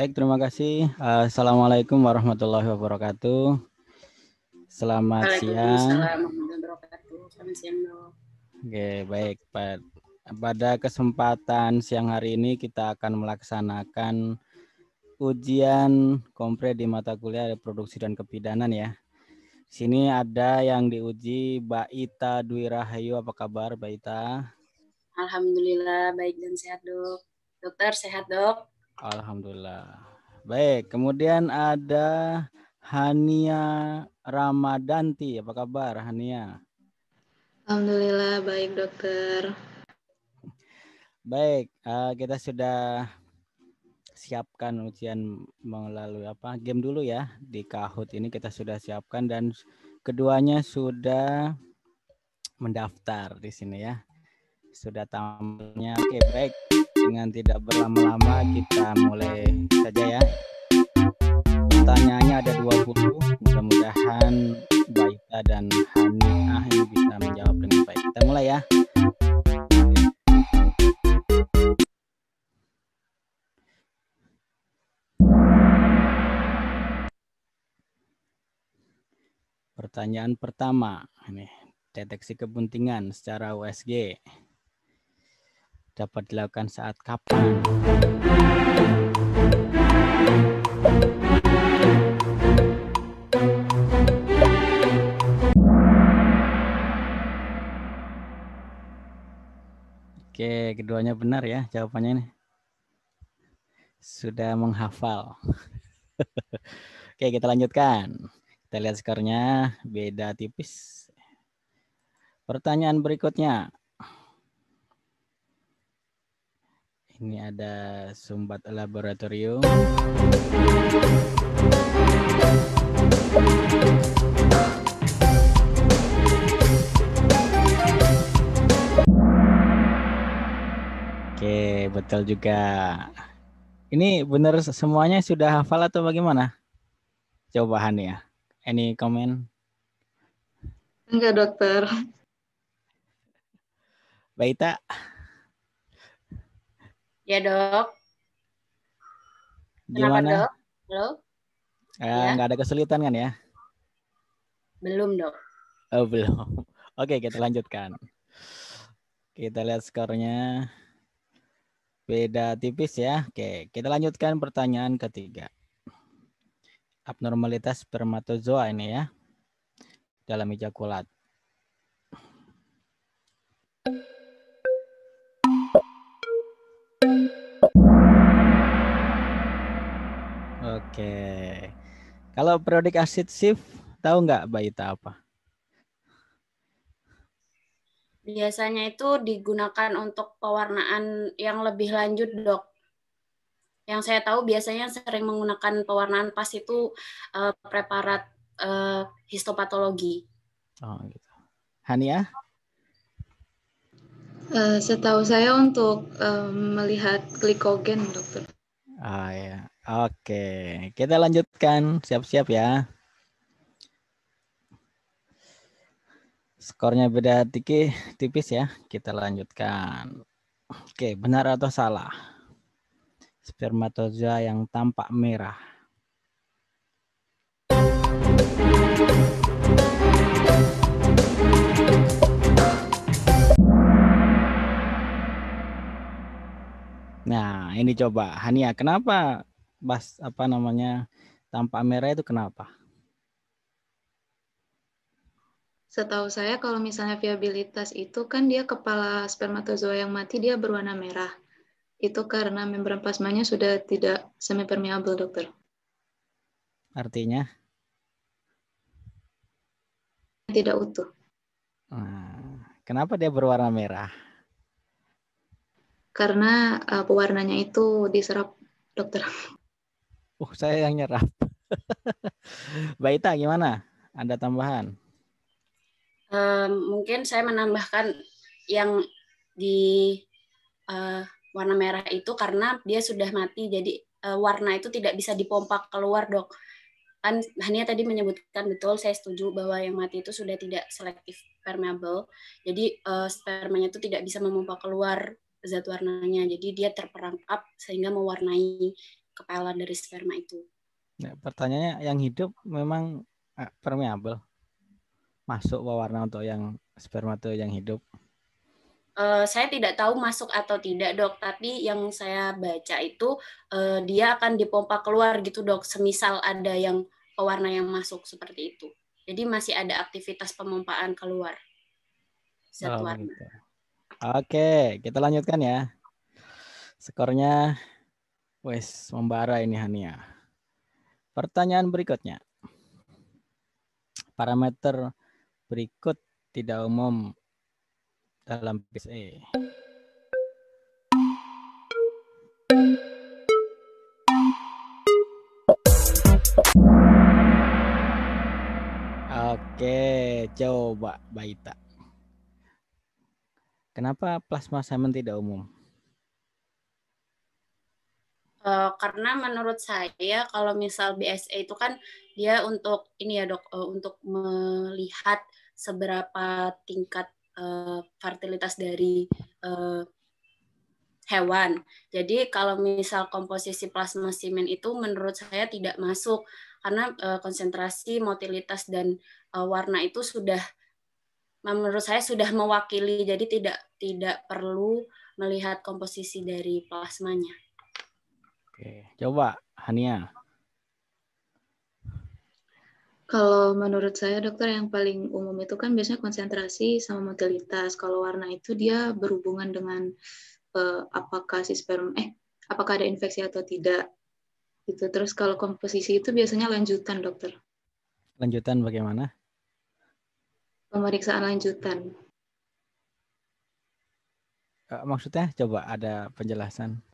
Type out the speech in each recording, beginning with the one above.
Baik, terima kasih. Eh, Assalamualaikum warahmatullahi wabarakatuh. Selamat siang. Oke, baik. Pada kesempatan siang hari ini kita akan melaksanakan ujian kompre di mata kuliah reproduksi dan kepidanan ya. Sini ada yang diuji Baita Dwi Rahayu. Apa kabar Mbak Ita? Alhamdulillah baik dan sehat dok. Dokter sehat dok. Alhamdulillah. Baik, kemudian ada Hania Ramadanti. Apa kabar Hania? Alhamdulillah baik dokter. Baik, eh, kita sudah siapkan ujian melalui apa game dulu ya di Kahoot ini kita sudah siapkan dan keduanya sudah mendaftar di sini ya sudah tampilnya oke baik dengan tidak berlama-lama kita mulai saja ya pertanyaannya ada 20 mudah-mudahan Baita dan ah ini bisa menjawab dengan baik kita mulai ya Pertanyaan pertama, ini deteksi kepentingan secara USG dapat dilakukan saat kapan. Oke, keduanya benar ya jawabannya ini. Sudah menghafal. Oke, kita lanjutkan. Kita lihat skornya, beda tipis. Pertanyaan berikutnya. Ini ada sumbat laboratorium. Oke, betul juga. Ini benar semuanya sudah hafal atau bagaimana? Cobaan ya. Any comment? Enggak, dokter. Baik, tak. Ya dok. Kenapa Gimana? dok? Halo? Eh, ya. Nggak ada kesulitan kan ya? Belum dok. Oh belum. Oke kita lanjutkan. Kita lihat skornya. Beda tipis ya. Oke kita lanjutkan pertanyaan ketiga. Abnormalitas spermatozoa ini ya. Dalam ejakulat. Oke. Kalau periodic acid shift tahu nggak Mbak Ita apa? Biasanya itu digunakan untuk pewarnaan yang lebih lanjut, Dok. Yang saya tahu biasanya sering menggunakan pewarnaan pas itu uh, preparat uh, histopatologi. Oh, gitu. Hania? Uh, setahu saya untuk uh, melihat glikogen, dokter. Ah ya, Oke, kita lanjutkan. Siap-siap ya. Skornya beda tiki, tipis ya. Kita lanjutkan. Oke, benar atau salah? Spermatozoa yang tampak merah. Nah, ini coba Hania, kenapa bas apa namanya tampak merah itu kenapa? Setahu saya kalau misalnya viabilitas itu kan dia kepala spermatozoa yang mati dia berwarna merah. Itu karena membran plasmanya sudah tidak semi permeable, dokter. Artinya? Tidak utuh. Ah, kenapa dia berwarna merah? Karena uh, pewarnanya itu diserap, dokter. Uh, saya yang nyerap. Mbak Ita, gimana? Ada tambahan? Um, mungkin saya menambahkan yang di uh, warna merah itu karena dia sudah mati, jadi uh, warna itu tidak bisa dipompa keluar, dok. Kan Hania tadi menyebutkan betul, saya setuju bahwa yang mati itu sudah tidak selektif permeable, jadi uh, spermanya itu tidak bisa memompa keluar zat warnanya. Jadi dia terperangkap sehingga mewarnai kepelan dari sperma itu. Nah, pertanyaannya yang hidup memang eh, ah, permeable masuk pewarna untuk yang sperma itu yang hidup. Uh, saya tidak tahu masuk atau tidak dok, tapi yang saya baca itu uh, dia akan dipompa keluar gitu dok. Semisal ada yang pewarna yang masuk seperti itu. Jadi masih ada aktivitas pemompaan keluar oh, gitu. Oke, kita lanjutkan ya. Skornya Wes, membara ini Hania. Pertanyaan berikutnya. Parameter berikut tidak umum dalam PSE. Oke, coba Baita. Kenapa plasma semen tidak umum? Uh, karena menurut saya kalau misal BSA itu kan dia untuk ini ya dok uh, untuk melihat seberapa tingkat uh, fertilitas dari uh, hewan. Jadi kalau misal komposisi plasma semen itu menurut saya tidak masuk karena uh, konsentrasi, motilitas dan uh, warna itu sudah menurut saya sudah mewakili jadi tidak tidak perlu melihat komposisi dari plasmanya. Oke, coba Hania. Kalau menurut saya dokter yang paling umum itu kan biasanya konsentrasi sama motilitas. Kalau warna itu dia berhubungan dengan eh, apakah si sperma eh apakah ada infeksi atau tidak. Itu terus kalau komposisi itu biasanya lanjutan dokter. Lanjutan bagaimana? Pemeriksaan lanjutan. Eh, maksudnya coba ada penjelasan.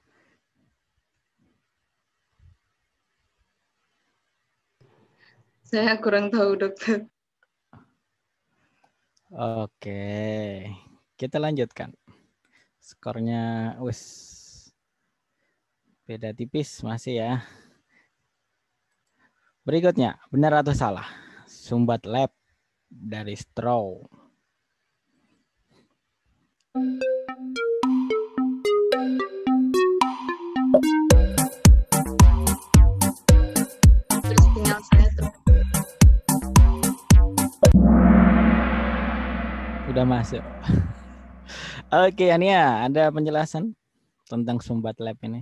Saya kurang tahu dokter. Oke, kita lanjutkan. Skornya wis beda tipis masih ya. Berikutnya, benar atau salah? Sumbat lab dari straw. Thank you. Udah masuk. Oke, Ania, ada penjelasan tentang Sumbat Lab ini?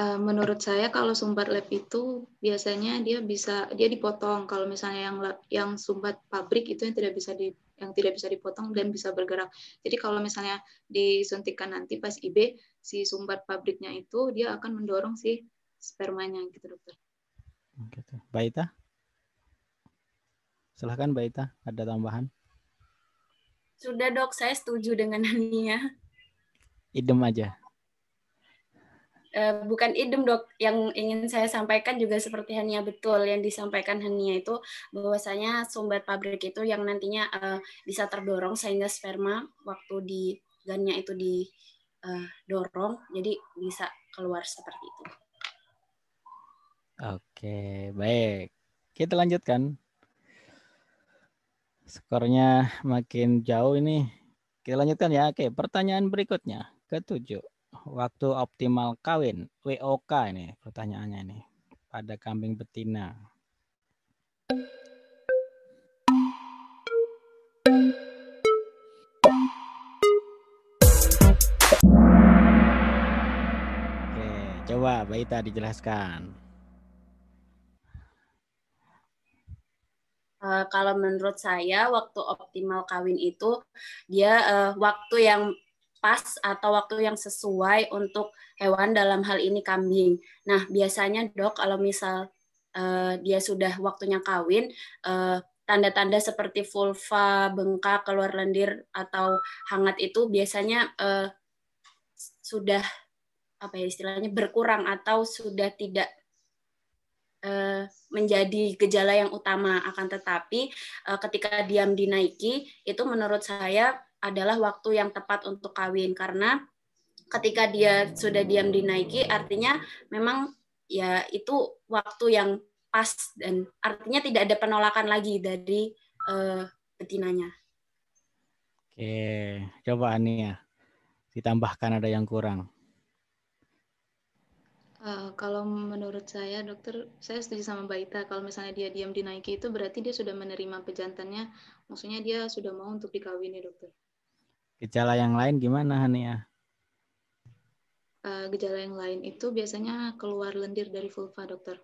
Eh, menurut saya kalau sumbat lab itu biasanya dia bisa dia dipotong kalau misalnya yang yang sumbat pabrik itu yang tidak bisa di yang tidak bisa dipotong dan bisa bergerak. Jadi kalau misalnya disuntikan nanti pas IB si sumbat pabriknya itu dia akan mendorong si spermanya gitu dokter. Gitu. Baita? Silahkan Mbak Ita, ada tambahan? Sudah dok, saya setuju dengan Hania. Idem aja. Eh, bukan idem dok, yang ingin saya sampaikan juga seperti Hania betul yang disampaikan Hania itu bahwasanya sumber pabrik itu yang nantinya uh, bisa terdorong sehingga sperma waktu di gannya itu didorong, eh, jadi bisa keluar seperti itu. Oke, baik. Kita lanjutkan. Skornya makin jauh ini. Kita lanjutkan ya. Oke, pertanyaan berikutnya. Ketujuh. Waktu optimal kawin, WOK ini pertanyaannya ini. Pada kambing betina. Oke, coba Baita dijelaskan. Uh, kalau menurut saya waktu optimal kawin itu dia uh, waktu yang pas atau waktu yang sesuai untuk hewan dalam hal ini kambing. Nah biasanya dok kalau misal uh, dia sudah waktunya kawin, uh, tanda-tanda seperti vulva, bengkak, keluar lendir atau hangat itu biasanya uh, sudah apa ya istilahnya berkurang atau sudah tidak Eh, menjadi gejala yang utama akan tetapi eh, ketika diam dinaiki itu menurut saya adalah waktu yang tepat untuk kawin karena ketika dia sudah diam dinaiki artinya memang ya itu waktu yang pas dan artinya tidak ada penolakan lagi dari uh, betinanya. Oke, coba Ania ditambahkan ada yang kurang. Uh, kalau menurut saya dokter, saya setuju sama Mbak Ita. Kalau misalnya dia diam dinaiki itu berarti dia sudah menerima pejantannya. Maksudnya dia sudah mau untuk dikawini dokter. Gejala yang lain gimana Hania? Uh, gejala yang lain itu biasanya keluar lendir dari vulva dokter.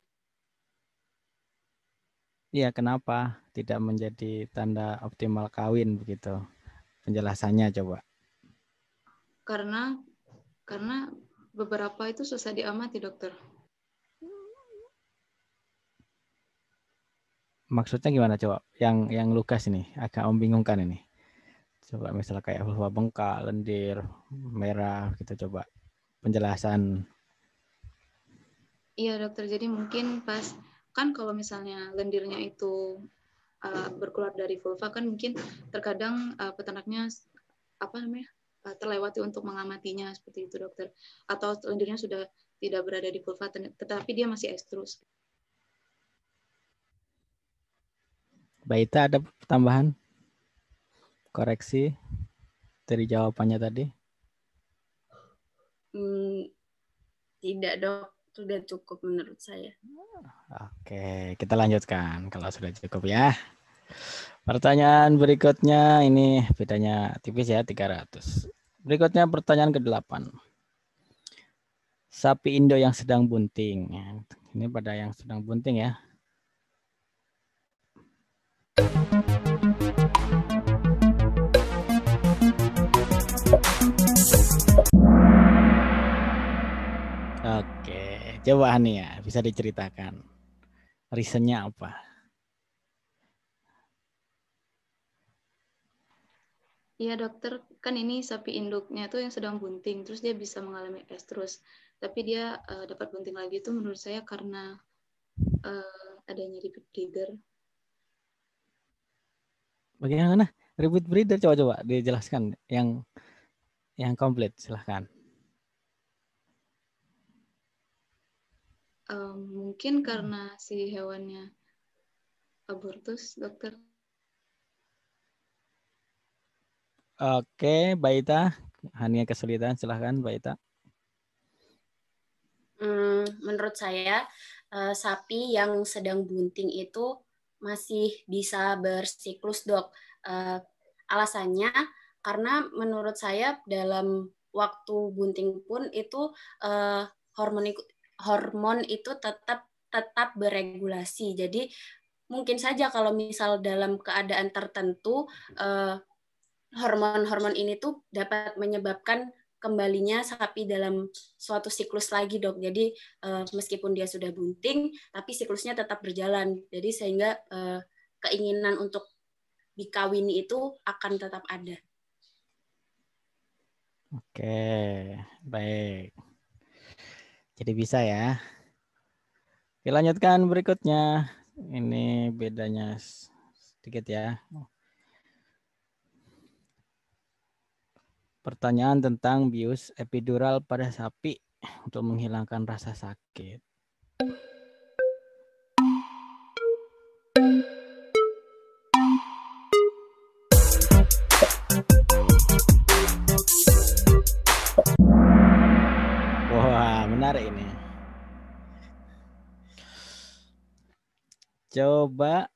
Iya kenapa tidak menjadi tanda optimal kawin begitu? Penjelasannya coba. Karena karena beberapa itu susah diamati, dokter. Maksudnya gimana coba? Yang yang lukas ini agak membingungkan ini. Coba misalnya kayak vulva bengkak, lendir, merah kita coba penjelasan. Iya dokter, jadi mungkin pas kan kalau misalnya lendirnya itu uh, berkeluar dari vulva kan mungkin terkadang uh, peternaknya apa namanya Eh, terlewati untuk mengamatinya seperti itu dokter atau lendirnya sudah tidak berada di kurva tetapi dia masih estrus. Baita ada tambahan koreksi dari jawabannya tadi? Hmm, tidak dok, sudah cukup menurut saya. Oke, kita lanjutkan kalau sudah cukup ya. Pertanyaan berikutnya ini bedanya tipis ya 300. Berikutnya pertanyaan ke-8. Sapi Indo yang sedang bunting. Ini pada yang sedang bunting ya. Oke, coba ya, bisa diceritakan. Reasonnya apa? Iya dokter, kan ini sapi induknya tuh yang sedang bunting, terus dia bisa mengalami estrus. Tapi dia uh, dapat bunting lagi itu menurut saya karena uh, adanya ribut breeder. Bagaimana? Ribut breeder coba-coba dijelaskan yang yang komplit, silahkan. Um, mungkin karena si hewannya abortus, dokter. Oke, Baita. Hanya kesulitan, silahkan Baita. Hmm, menurut saya, eh, sapi yang sedang bunting itu masih bisa bersiklus, dok. Eh, alasannya karena menurut saya dalam waktu bunting pun itu eh, hormon hormon itu tetap tetap beregulasi. Jadi mungkin saja kalau misal dalam keadaan tertentu hormon-hormon ini tuh dapat menyebabkan kembalinya sapi dalam suatu siklus lagi dok. Jadi uh, meskipun dia sudah bunting, tapi siklusnya tetap berjalan. Jadi sehingga uh, keinginan untuk dikawini itu akan tetap ada. Oke, baik. Jadi bisa ya. Oke, lanjutkan berikutnya. Ini bedanya sedikit ya. pertanyaan tentang bius epidural pada sapi untuk menghilangkan rasa sakit. Wah, menarik ini. Coba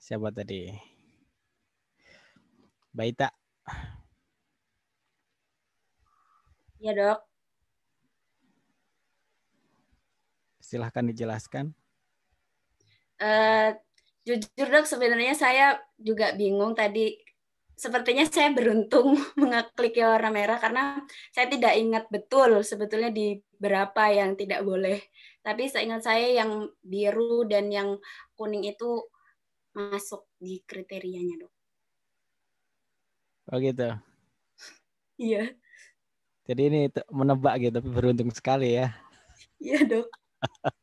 siapa tadi? Baita. Iya dok. Silahkan dijelaskan. Uh, jujur dok, sebenarnya saya juga bingung tadi. Sepertinya saya beruntung mengeklik warna merah karena saya tidak ingat betul sebetulnya di berapa yang tidak boleh. Tapi saya ingat saya yang biru dan yang kuning itu masuk di kriterianya dok. Oh gitu. Iya. Jadi ini menebak gitu, tapi beruntung sekali ya. Iya dok.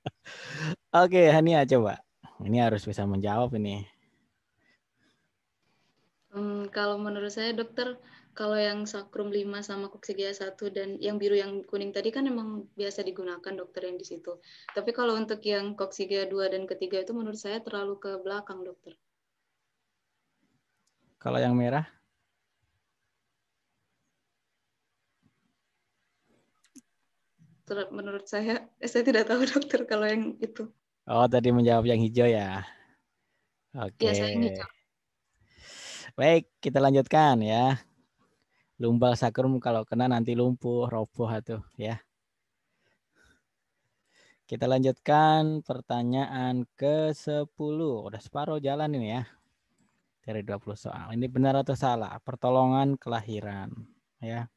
Oke, Hania coba. Ini harus bisa menjawab ini. Hmm, kalau menurut saya dokter, kalau yang sakrum 5 sama koksigia satu dan yang biru yang kuning tadi kan emang biasa digunakan dokter yang di situ. Tapi kalau untuk yang koksigia dua dan ketiga itu menurut saya terlalu ke belakang dokter. Kalau yang merah? menurut saya eh, saya tidak tahu dokter kalau yang itu oh tadi menjawab yang hijau ya oke okay. ya, baik kita lanjutkan ya lumbal sakrum kalau kena nanti lumpuh roboh atau ya kita lanjutkan pertanyaan ke-10. Udah separuh jalan ini ya. Dari 20 soal. Ini benar atau salah? Pertolongan kelahiran. Ya.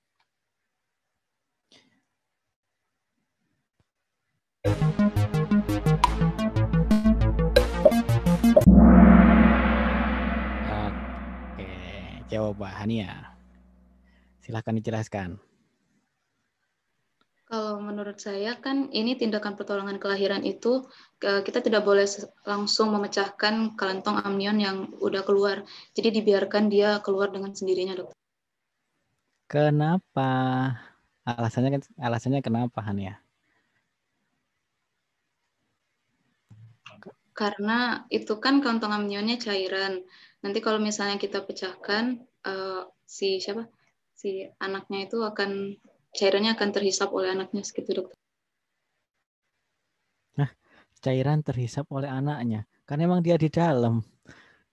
jawab Hania, Silahkan dijelaskan. Kalau menurut saya kan ini tindakan pertolongan kelahiran itu kita tidak boleh langsung memecahkan kalentong amnion yang udah keluar. Jadi dibiarkan dia keluar dengan sendirinya, Dok. Kenapa? Alasannya kan- alasannya kenapa, Han ya? karena itu kan kantong amnionnya cairan. Nanti kalau misalnya kita pecahkan uh, si siapa si anaknya itu akan cairannya akan terhisap oleh anaknya segitu dokter. Nah, cairan terhisap oleh anaknya. karena emang dia di dalam.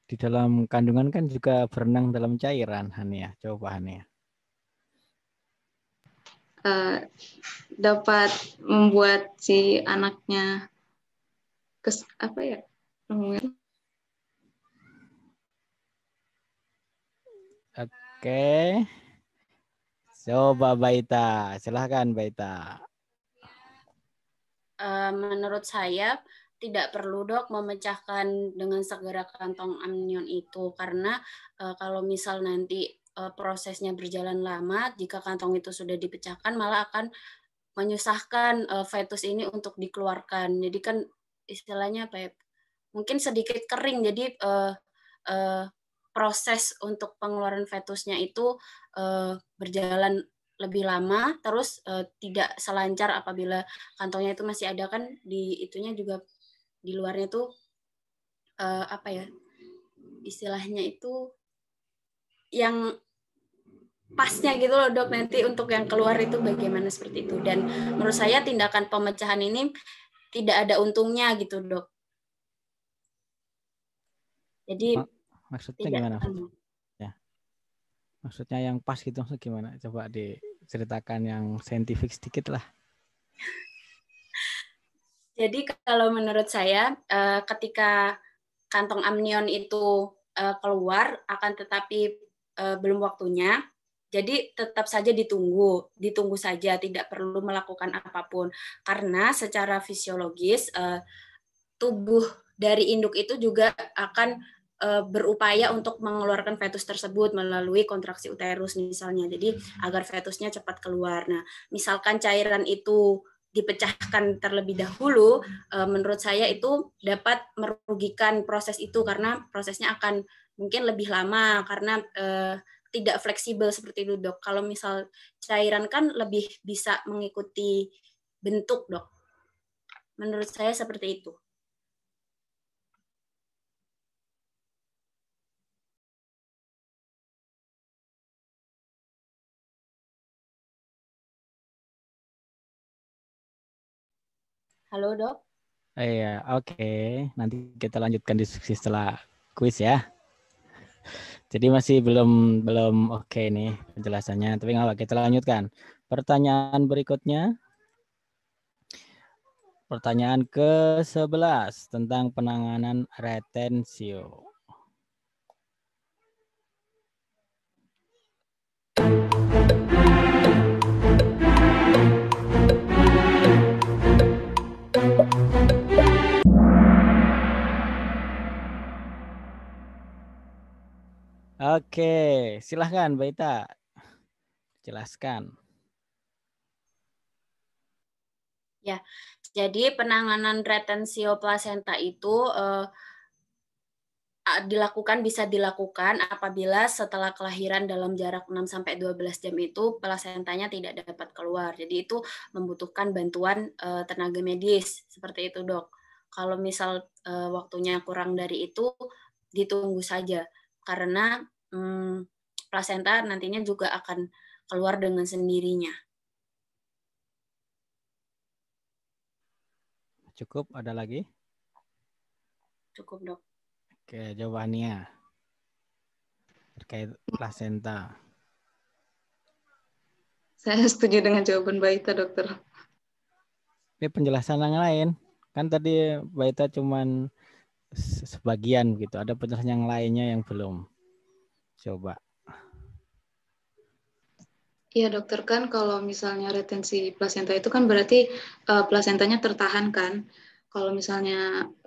Di dalam kandungan kan juga berenang dalam cairan, Hania. Ya. Coba Hania. Ya. Uh, eh, dapat membuat si anaknya kes apa ya omongan oke okay. coba Baita silahkan Baita eh, menurut saya tidak perlu dok memecahkan dengan segera kantong amnion itu karena eh, kalau misal nanti eh, prosesnya berjalan lama jika kantong itu sudah dipecahkan malah akan menyusahkan fetus ini untuk dikeluarkan jadi kan istilahnya apa ya mungkin sedikit kering jadi uh, uh, proses untuk pengeluaran fetusnya itu uh, berjalan lebih lama terus uh, tidak selancar apabila kantongnya itu masih ada kan di itunya juga di luarnya itu uh, apa ya istilahnya itu yang pasnya gitu loh dok nanti untuk yang keluar itu bagaimana seperti itu dan menurut saya tindakan pemecahan ini tidak ada untungnya gitu dok. Jadi maksudnya gimana? Tenang. Ya. Maksudnya yang pas gitu gimana? Coba diceritakan yang saintifik sedikit lah. Jadi kalau menurut saya eh, ketika kantong amnion itu eh, keluar akan tetapi eh, belum waktunya jadi tetap saja ditunggu, ditunggu saja, tidak perlu melakukan apapun karena secara fisiologis eh, tubuh dari induk itu juga akan eh, berupaya untuk mengeluarkan fetus tersebut melalui kontraksi uterus misalnya. Jadi agar fetusnya cepat keluar. Nah, misalkan cairan itu dipecahkan terlebih dahulu, eh, menurut saya itu dapat merugikan proses itu karena prosesnya akan mungkin lebih lama karena tidak fleksibel seperti itu dok. Kalau misal cairan kan lebih bisa mengikuti bentuk dok. Menurut saya seperti itu. Halo dok. Iya, oke. Okay. Nanti kita lanjutkan diskusi setelah kuis ya. Jadi masih belum belum oke okay nih penjelasannya, tapi nggak apa kita lanjutkan. Pertanyaan berikutnya. Pertanyaan ke-11 tentang penanganan retensio. Oke, silahkan Mbak Ita. Jelaskan. Ya, jadi penanganan retensio plasenta itu eh, dilakukan bisa dilakukan apabila setelah kelahiran dalam jarak 6 sampai 12 jam itu plasentanya tidak dapat keluar. Jadi itu membutuhkan bantuan eh, tenaga medis seperti itu, Dok. Kalau misal eh, waktunya kurang dari itu ditunggu saja karena hmm, placenta nantinya juga akan keluar dengan sendirinya. Cukup, ada lagi? Cukup, Dok. Oke, jawabannya terkait placenta. Saya setuju dengan jawaban Baita, dokter. Ini penjelasan yang lain, kan tadi Baita cuman sebagian gitu. Ada penjelasan yang lainnya yang belum. Coba. Iya dokter kan kalau misalnya retensi plasenta itu kan berarti uh, plasentanya tertahan kan. Kalau misalnya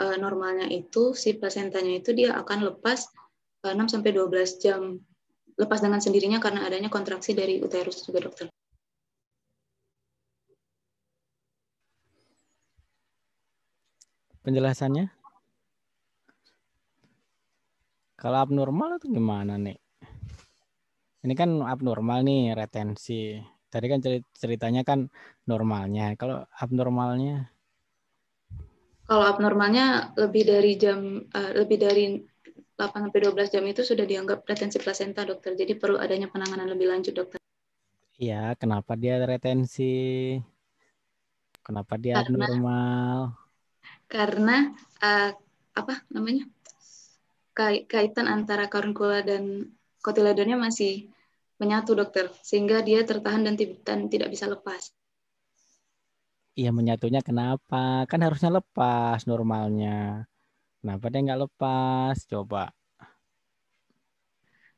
uh, normalnya itu si plasentanya itu dia akan lepas uh, eh, 6 sampai 12 jam. Lepas dengan sendirinya karena adanya kontraksi dari uterus juga dokter. Penjelasannya? Kalau abnormal itu gimana nih? ini kan abnormal nih retensi. Tadi kan ceritanya kan normalnya. Kalau abnormalnya? Kalau abnormalnya lebih dari jam uh, lebih dari 8 sampai 12 jam itu sudah dianggap retensi plasenta, Dokter. Jadi perlu adanya penanganan lebih lanjut, Dokter. Iya, kenapa dia retensi? Kenapa dia karena, abnormal? Karena uh, apa namanya? Kaitan antara karunkula dan kotiledonnya masih menyatu dokter sehingga dia tertahan dan, dan tidak bisa lepas. Iya menyatunya kenapa? Kan harusnya lepas normalnya. Kenapa dia nggak lepas? Coba.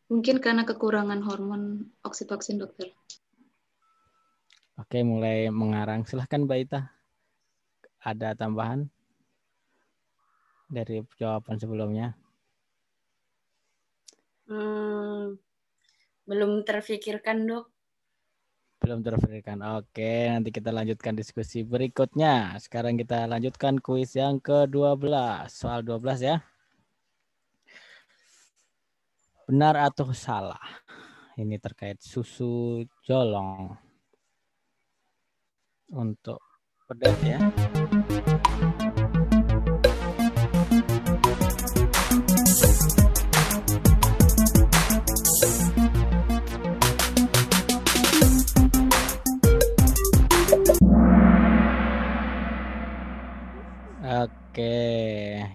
Mungkin karena kekurangan hormon oksitoksin dokter. Oke mulai mengarang. Silahkan Mbak Ita. Ada tambahan dari jawaban sebelumnya? Hmm, belum terfikirkan, Dok. Belum terfikirkan. Oke, nanti kita lanjutkan diskusi berikutnya. Sekarang kita lanjutkan kuis yang ke-12. Soal 12 ya. Benar atau salah? Ini terkait susu jolong. Untuk pedas ya. Oke,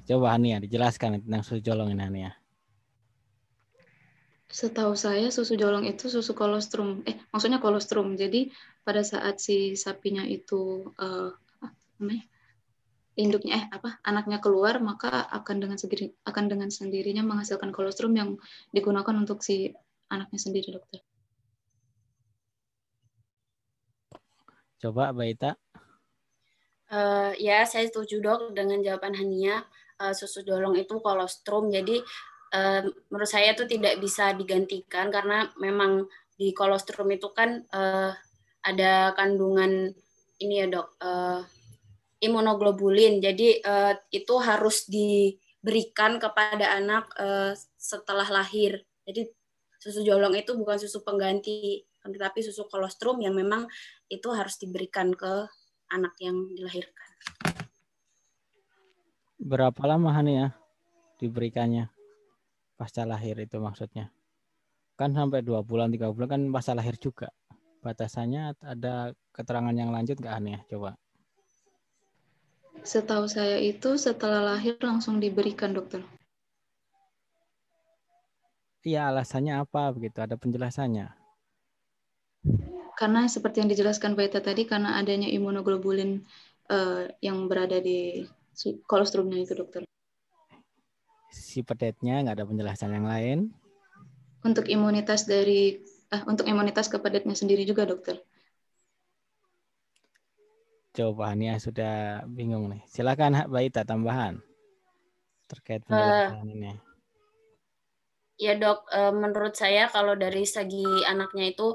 coba Hania dijelaskan tentang susu jolong ini Hania. Setahu saya susu jolong itu susu kolostrum. Eh, maksudnya kolostrum. Jadi pada saat si sapinya itu eh, apa induknya eh apa anaknya keluar maka akan dengan sendiri akan dengan sendirinya menghasilkan kolostrum yang digunakan untuk si anaknya sendiri dokter. Coba Baita. Uh, ya, saya setuju dok dengan jawaban Hania. Uh, susu dolong itu kolostrum, jadi uh, menurut saya itu tidak bisa digantikan karena memang di kolostrum itu kan uh, ada kandungan ini ya dok, uh, imunoglobulin. Jadi uh, itu harus diberikan kepada anak uh, setelah lahir. Jadi susu jolong itu bukan susu pengganti, tetapi susu kolostrum yang memang itu harus diberikan ke anak yang dilahirkan. Berapa lama ya diberikannya pasca lahir itu maksudnya? Kan sampai dua bulan, tiga bulan kan pasca lahir juga. Batasannya ada keterangan yang lanjut nggak ya Coba. Setahu saya itu setelah lahir langsung diberikan dokter. Iya alasannya apa begitu? Ada penjelasannya? karena seperti yang dijelaskan Beta tadi, karena adanya imunoglobulin uh, yang berada di kolostrumnya itu, dokter. si pedetnya nggak ada penjelasan yang lain. Untuk imunitas dari uh, untuk imunitas ke pedetnya sendiri juga, dokter. Jawabannya sudah bingung nih. Silakan Baita tambahan terkait eh, penjelasan uh, ini. Ya dok, menurut saya kalau dari segi anaknya itu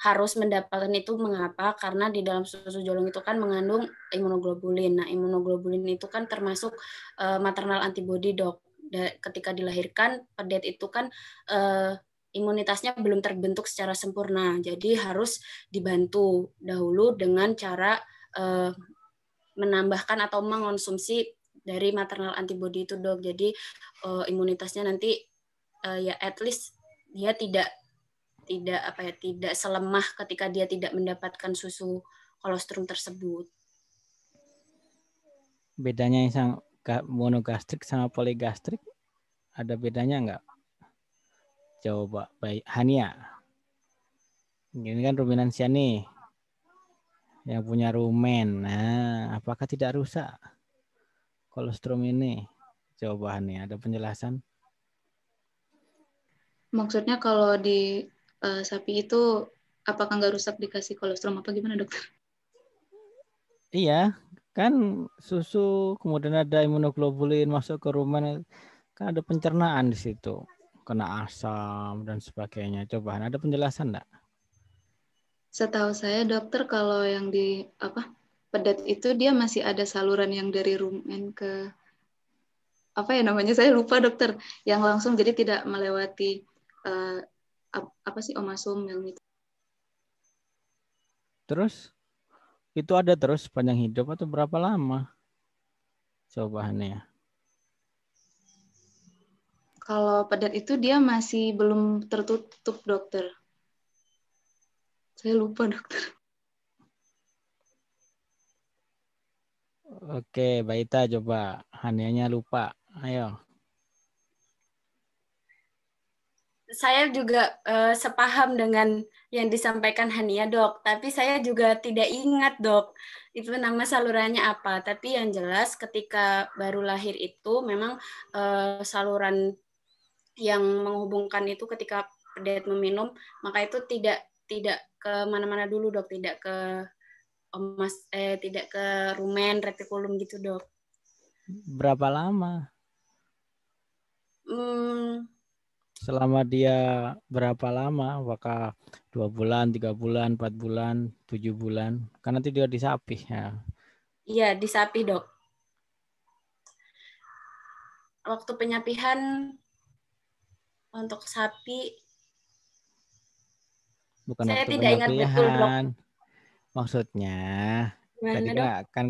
harus mendapatkan itu mengapa? Karena di dalam susu jolong itu kan mengandung imunoglobulin. Nah, imunoglobulin itu kan termasuk uh, maternal antibody, Dok. Da ketika dilahirkan, pedet itu kan uh, imunitasnya belum terbentuk secara sempurna. Jadi harus dibantu dahulu dengan cara uh, menambahkan atau mengonsumsi dari maternal antibody itu dok jadi uh, imunitasnya nanti uh, ya at least dia tidak tidak apa ya tidak selemah ketika dia tidak mendapatkan susu kolostrum tersebut. Bedanya yang monogastrik sama poligastrik ada bedanya enggak? Coba baik Hania. Ini kan ruminansia nih yang punya rumen. Nah, apakah tidak rusak kolostrum ini? Coba Hania, ada penjelasan? Maksudnya kalau di uh, sapi itu apakah nggak rusak dikasih kolostrum apa gimana dokter? Iya, kan susu kemudian ada imunoglobulin masuk ke rumen kan ada pencernaan di situ kena asam dan sebagainya. Coba ada penjelasan enggak? Setahu saya dokter kalau yang di apa pedat itu dia masih ada saluran yang dari rumen ke apa ya namanya saya lupa dokter yang langsung jadi tidak melewati uh, apa sih omasum yang itu. Terus itu ada terus sepanjang hidup atau berapa lama? Coba Cobaannya. Ya. Kalau padat itu dia masih belum tertutup dokter. Saya lupa dokter. Oke, Baita coba. Hanianya lupa. Ayo. saya juga uh, sepaham dengan yang disampaikan Hania dok, tapi saya juga tidak ingat dok itu nama salurannya apa. Tapi yang jelas ketika baru lahir itu memang uh, saluran yang menghubungkan itu ketika pedet meminum, maka itu tidak tidak ke mana-mana dulu dok, tidak ke emas eh tidak ke rumen retikulum gitu dok. Berapa lama? Hmm, selama dia berapa lama apakah dua bulan tiga bulan empat bulan tujuh bulan Karena nanti dia disapih ya iya disapih dok waktu penyapihan untuk sapi bukan saya waktu tidak ingat betul dok maksudnya tadi dok? kan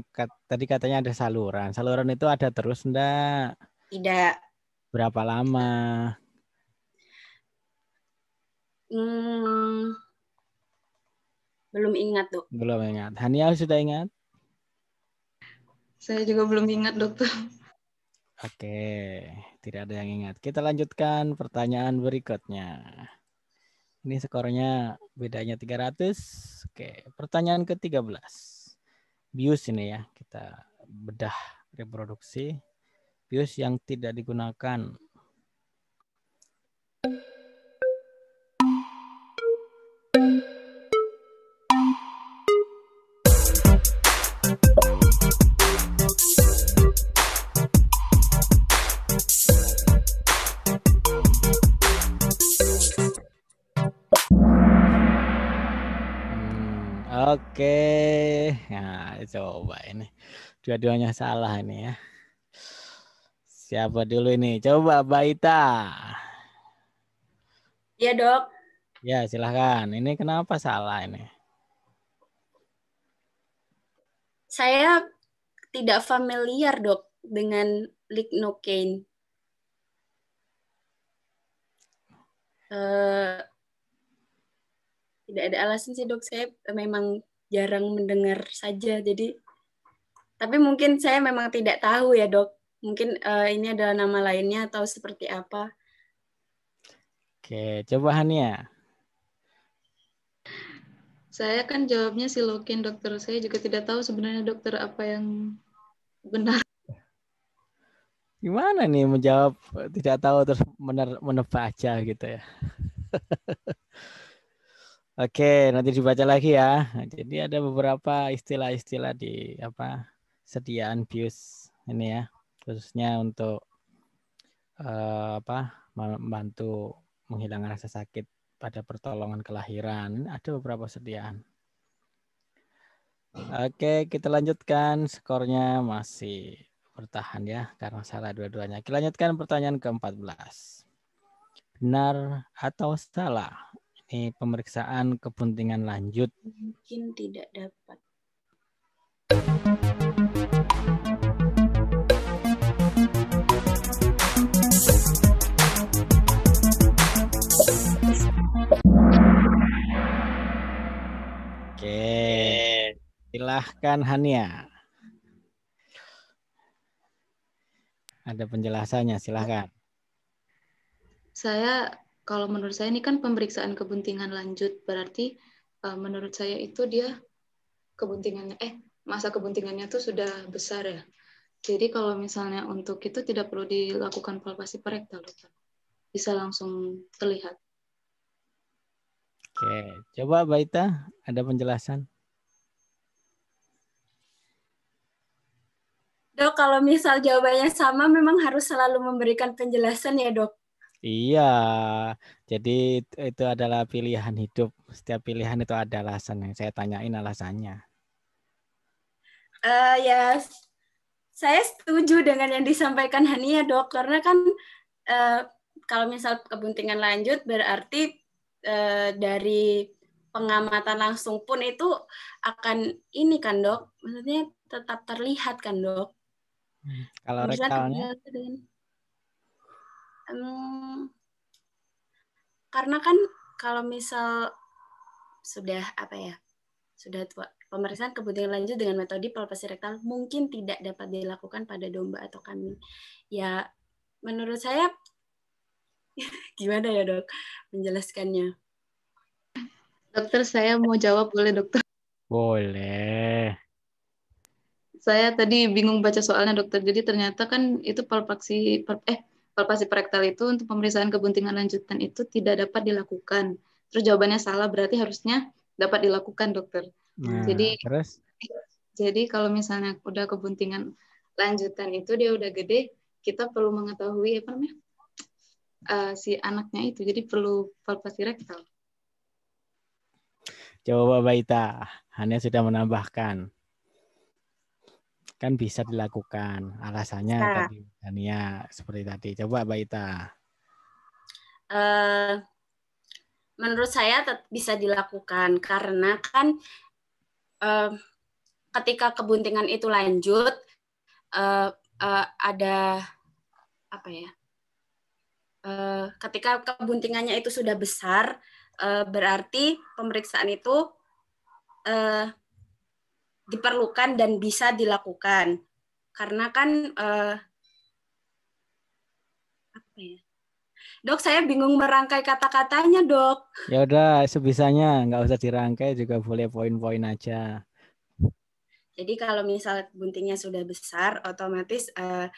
tadi katanya ada saluran saluran itu ada terus ndak? tidak berapa lama Hmm, belum ingat, Dok. Belum ingat. Hania sudah ingat? Saya juga belum ingat, Dokter. Oke, tidak ada yang ingat. Kita lanjutkan pertanyaan berikutnya. Ini skornya bedanya 300. Oke, pertanyaan ke-13. Bius ini ya, kita bedah reproduksi. Bius yang tidak digunakan Oke, nah coba ini dua-duanya salah ini ya. Siapa dulu ini? Coba Baita. Iya dok. Ya silahkan. Ini kenapa salah ini? Saya tidak familiar dok dengan lignocaine. Uh, tidak ada alasan sih dok saya memang jarang mendengar saja. Jadi tapi mungkin saya memang tidak tahu ya dok. Mungkin uh, ini adalah nama lainnya atau seperti apa. Oke, coba Hania. Saya kan jawabnya silokin dokter. Saya juga tidak tahu sebenarnya dokter apa yang benar. Gimana nih menjawab tidak tahu terus mener, menebak aja gitu ya. Oke, nanti dibaca lagi ya. Jadi ada beberapa istilah-istilah di apa sediaan bius ini ya, khususnya untuk uh, apa membantu menghilangkan rasa sakit pada pertolongan kelahiran. Ada beberapa sediaan. Oke, kita lanjutkan. Skornya masih bertahan ya karena salah dua-duanya. Kita lanjutkan pertanyaan ke-14. Benar atau salah pemeriksaan kepentingan lanjut? Mungkin tidak dapat. Oke, silahkan Hania. Ada penjelasannya, silahkan. Saya kalau menurut saya ini kan pemeriksaan kebuntingan lanjut berarti uh, menurut saya itu dia kebuntingannya eh masa kebuntingannya tuh sudah besar ya. Jadi kalau misalnya untuk itu tidak perlu dilakukan palpasi perektal Bisa langsung terlihat. Oke, coba Baita ada penjelasan? Dok, kalau misal jawabannya sama memang harus selalu memberikan penjelasan ya, Dok. Iya, jadi itu adalah pilihan hidup. Setiap pilihan itu ada alasannya. Saya tanyain alasannya. Uh, ya, saya setuju dengan yang disampaikan Hania dok, karena kan uh, kalau misal kebuntingan lanjut berarti uh, dari pengamatan langsung pun itu akan ini kan dok, maksudnya tetap terlihat kan dok. Hmm. Kalau misalnya Hmm, karena kan kalau misal sudah apa ya sudah tua pemeriksaan kebutuhan lanjut dengan metode palpasi rektal mungkin tidak dapat dilakukan pada domba atau kambing ya menurut saya gimana ya dok menjelaskannya dokter saya mau jawab boleh dokter boleh saya tadi bingung baca soalnya dokter jadi ternyata kan itu palpasi eh palpasi rektal itu untuk pemeriksaan kebuntingan lanjutan itu tidak dapat dilakukan. Terus jawabannya salah berarti harusnya dapat dilakukan dokter. Nah, jadi terus? jadi kalau misalnya udah kebuntingan lanjutan itu dia udah gede, kita perlu mengetahui apa namanya uh, si anaknya itu. Jadi perlu palpasi rektal. Coba Baita, Hanya sudah menambahkan kan bisa dilakukan. Alasannya nah. tadi Dania seperti tadi. Coba Mbak Ita. Uh, menurut saya bisa dilakukan karena kan uh, ketika kebuntingan itu lanjut uh, uh, ada apa ya? Uh, ketika kebuntingannya itu sudah besar, uh, berarti pemeriksaan itu uh, diperlukan dan bisa dilakukan karena kan uh, apa ya dok saya bingung merangkai kata-katanya dok ya udah sebisanya nggak usah dirangkai juga boleh poin-poin aja jadi kalau misal buntingnya sudah besar otomatis uh,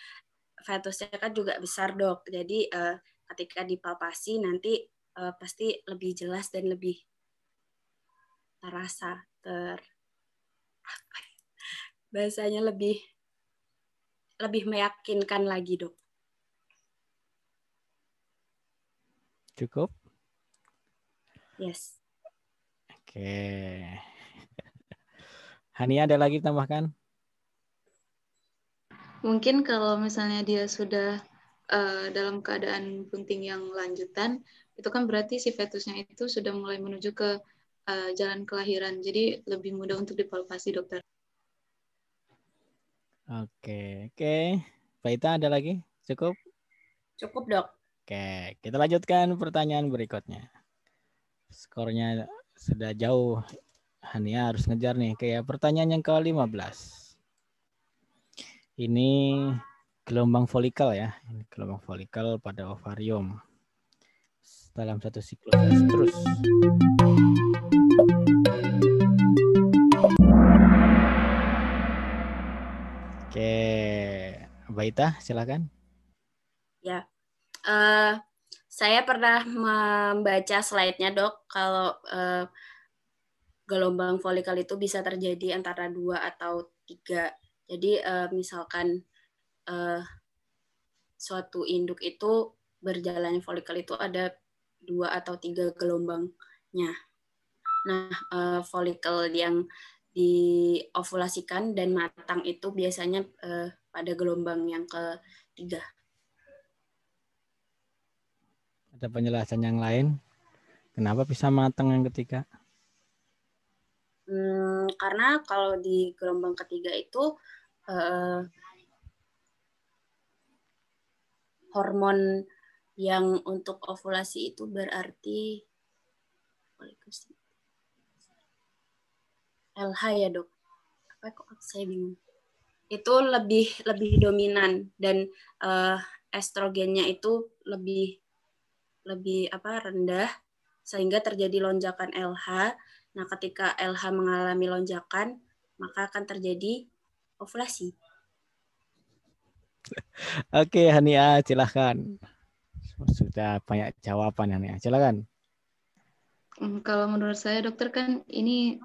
fetusnya kan juga besar dok jadi uh, ketika dipalpasi nanti uh, pasti lebih jelas dan lebih terasa ter apa ya, bahasanya lebih lebih meyakinkan lagi dok. Cukup. Yes. Oke. Okay. Hania ada lagi tambahkan? Mungkin kalau misalnya dia sudah eh, dalam keadaan penting yang lanjutan, itu kan berarti si fetusnya itu sudah mulai menuju ke uh, jalan kelahiran. Jadi lebih mudah untuk dipalpasi dokter. Oke, oke. Pak Ita ada lagi? Cukup? Cukup dok. Oke, kita lanjutkan pertanyaan berikutnya. Skornya sudah jauh. Hania harus ngejar nih. Kayak pertanyaan yang ke-15 ini gelombang folikel ya ini gelombang folikel pada ovarium dalam satu siklus terus Oke, Baita, silakan. Ya, uh, saya pernah membaca slide-nya dok kalau uh, gelombang folikel itu bisa terjadi antara dua atau tiga. Jadi uh, misalkan uh, suatu induk itu berjalan folikel itu ada dua atau tiga gelombangnya. Nah, uh, folikel yang diovulasikan dan matang itu biasanya eh, pada gelombang yang ketiga. Ada penjelasan yang lain? Kenapa bisa matang yang ketiga? Hmm, karena kalau di gelombang ketiga itu eh, hormon yang untuk ovulasi itu berarti LH ya dok apa kok saya bingung itu lebih lebih dominan dan uh, estrogennya itu lebih lebih apa rendah sehingga terjadi lonjakan LH. Nah, ketika LH mengalami lonjakan, maka akan terjadi ovulasi. Oke, Hania, silahkan. Sudah banyak jawaban, Hania. Silahkan. Hmm, kalau menurut saya, dokter kan ini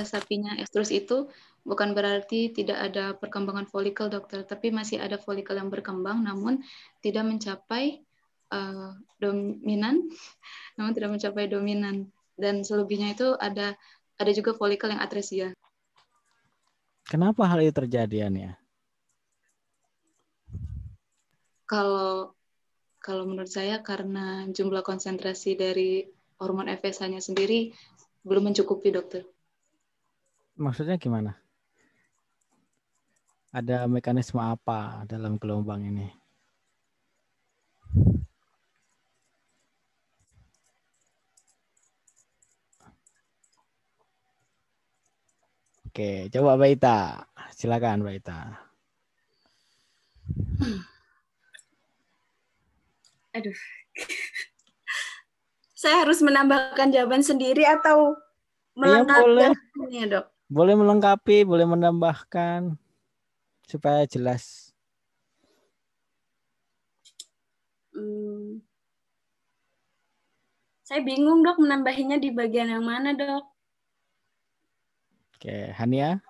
sapinya estrus itu bukan berarti tidak ada perkembangan folikel dokter, tapi masih ada folikel yang berkembang namun tidak mencapai uh, dominan, namun tidak mencapai dominan dan selebihnya itu ada ada juga folikel yang atresia. Kenapa hal itu terjadi ya? Kalau kalau menurut saya karena jumlah konsentrasi dari hormon FSH-nya sendiri belum mencukupi dokter maksudnya gimana? Ada mekanisme apa dalam gelombang ini? Oke, coba Baita. Silakan Baita. Aduh. Saya harus menambahkan jawaban sendiri atau melengkapi? ya, Dok? Boleh melengkapi, boleh menambahkan supaya jelas. Hmm. Saya bingung dok menambahinya di bagian yang mana dok? Oke, Hania,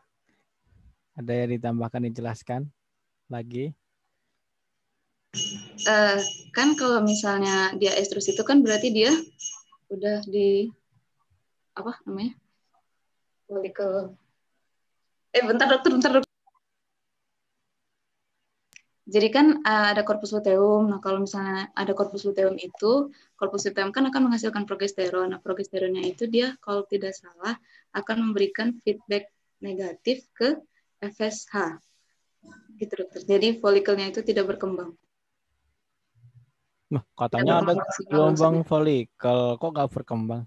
ada yang ditambahkan dijelaskan lagi? Uh, kan kalau misalnya dia estrus itu kan berarti dia udah di apa namanya lebih ke eh bentar dokter bentar dokter jadi kan uh, ada korpus luteum. Nah, kalau misalnya ada korpus luteum itu, korpus luteum kan akan menghasilkan progesteron. Nah, progesteronnya itu dia kalau tidak salah akan memberikan feedback negatif ke FSH. Gitu, dokter. Jadi folikelnya itu tidak berkembang. Nah, katanya ada gelombang folikel, kok nggak berkembang?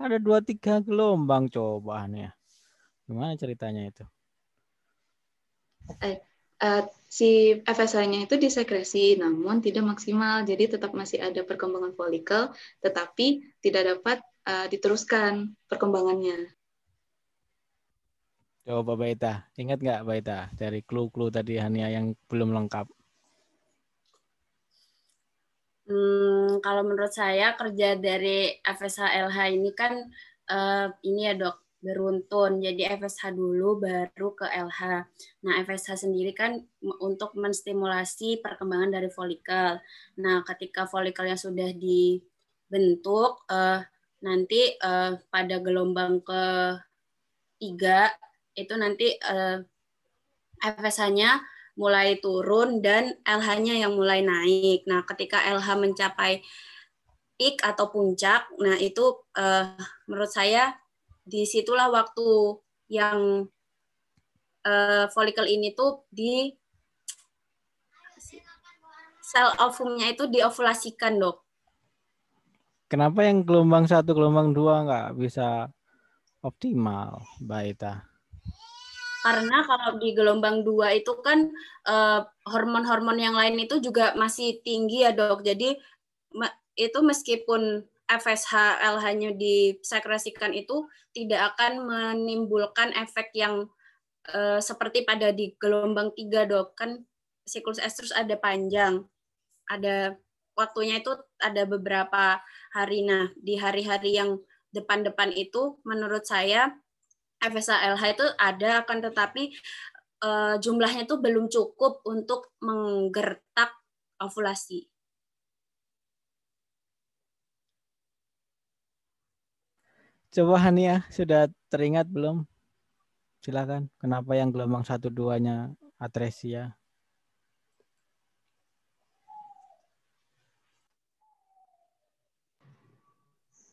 Ada dua tiga gelombang cobaannya. Gimana ceritanya itu? Eh, uh, si FSH-nya itu disekresi namun tidak maksimal, jadi tetap masih ada perkembangan folikel, tetapi tidak dapat uh, diteruskan perkembangannya. Coba Baita, ingat nggak Baita dari clue-clue tadi Hania yang belum lengkap? Hmm, kalau menurut saya kerja dari fsh FSHLH ini kan uh, ini ya dok beruntun. Jadi FSH dulu baru ke LH. Nah, FSH sendiri kan untuk menstimulasi perkembangan dari folikel. Nah, ketika folikelnya sudah dibentuk eh, nanti eh, pada gelombang ke tiga itu nanti eh, FSH-nya mulai turun dan LH-nya yang mulai naik. Nah, ketika LH mencapai peak atau puncak, nah itu eh, menurut saya disitulah waktu yang uh, eh, folikel ini tuh di sel ovumnya itu diovulasikan dok. Kenapa yang gelombang satu gelombang dua nggak bisa optimal, Mbak Ita? Karena kalau di gelombang dua itu kan eh, hormon-hormon uh, yang lain itu juga masih tinggi ya dok. Jadi itu meskipun FSH LH-nya disekresikan itu tidak akan menimbulkan efek yang uh, seperti pada di gelombang tiga dok kan siklus estrus ada panjang ada waktunya itu ada beberapa hari nah di hari-hari yang depan-depan itu menurut saya FSH LH itu ada akan tetapi uh, jumlahnya itu belum cukup untuk menggertak ovulasi Coba Hania ya. sudah teringat belum? Silakan. Kenapa yang gelombang satu duanya atresia?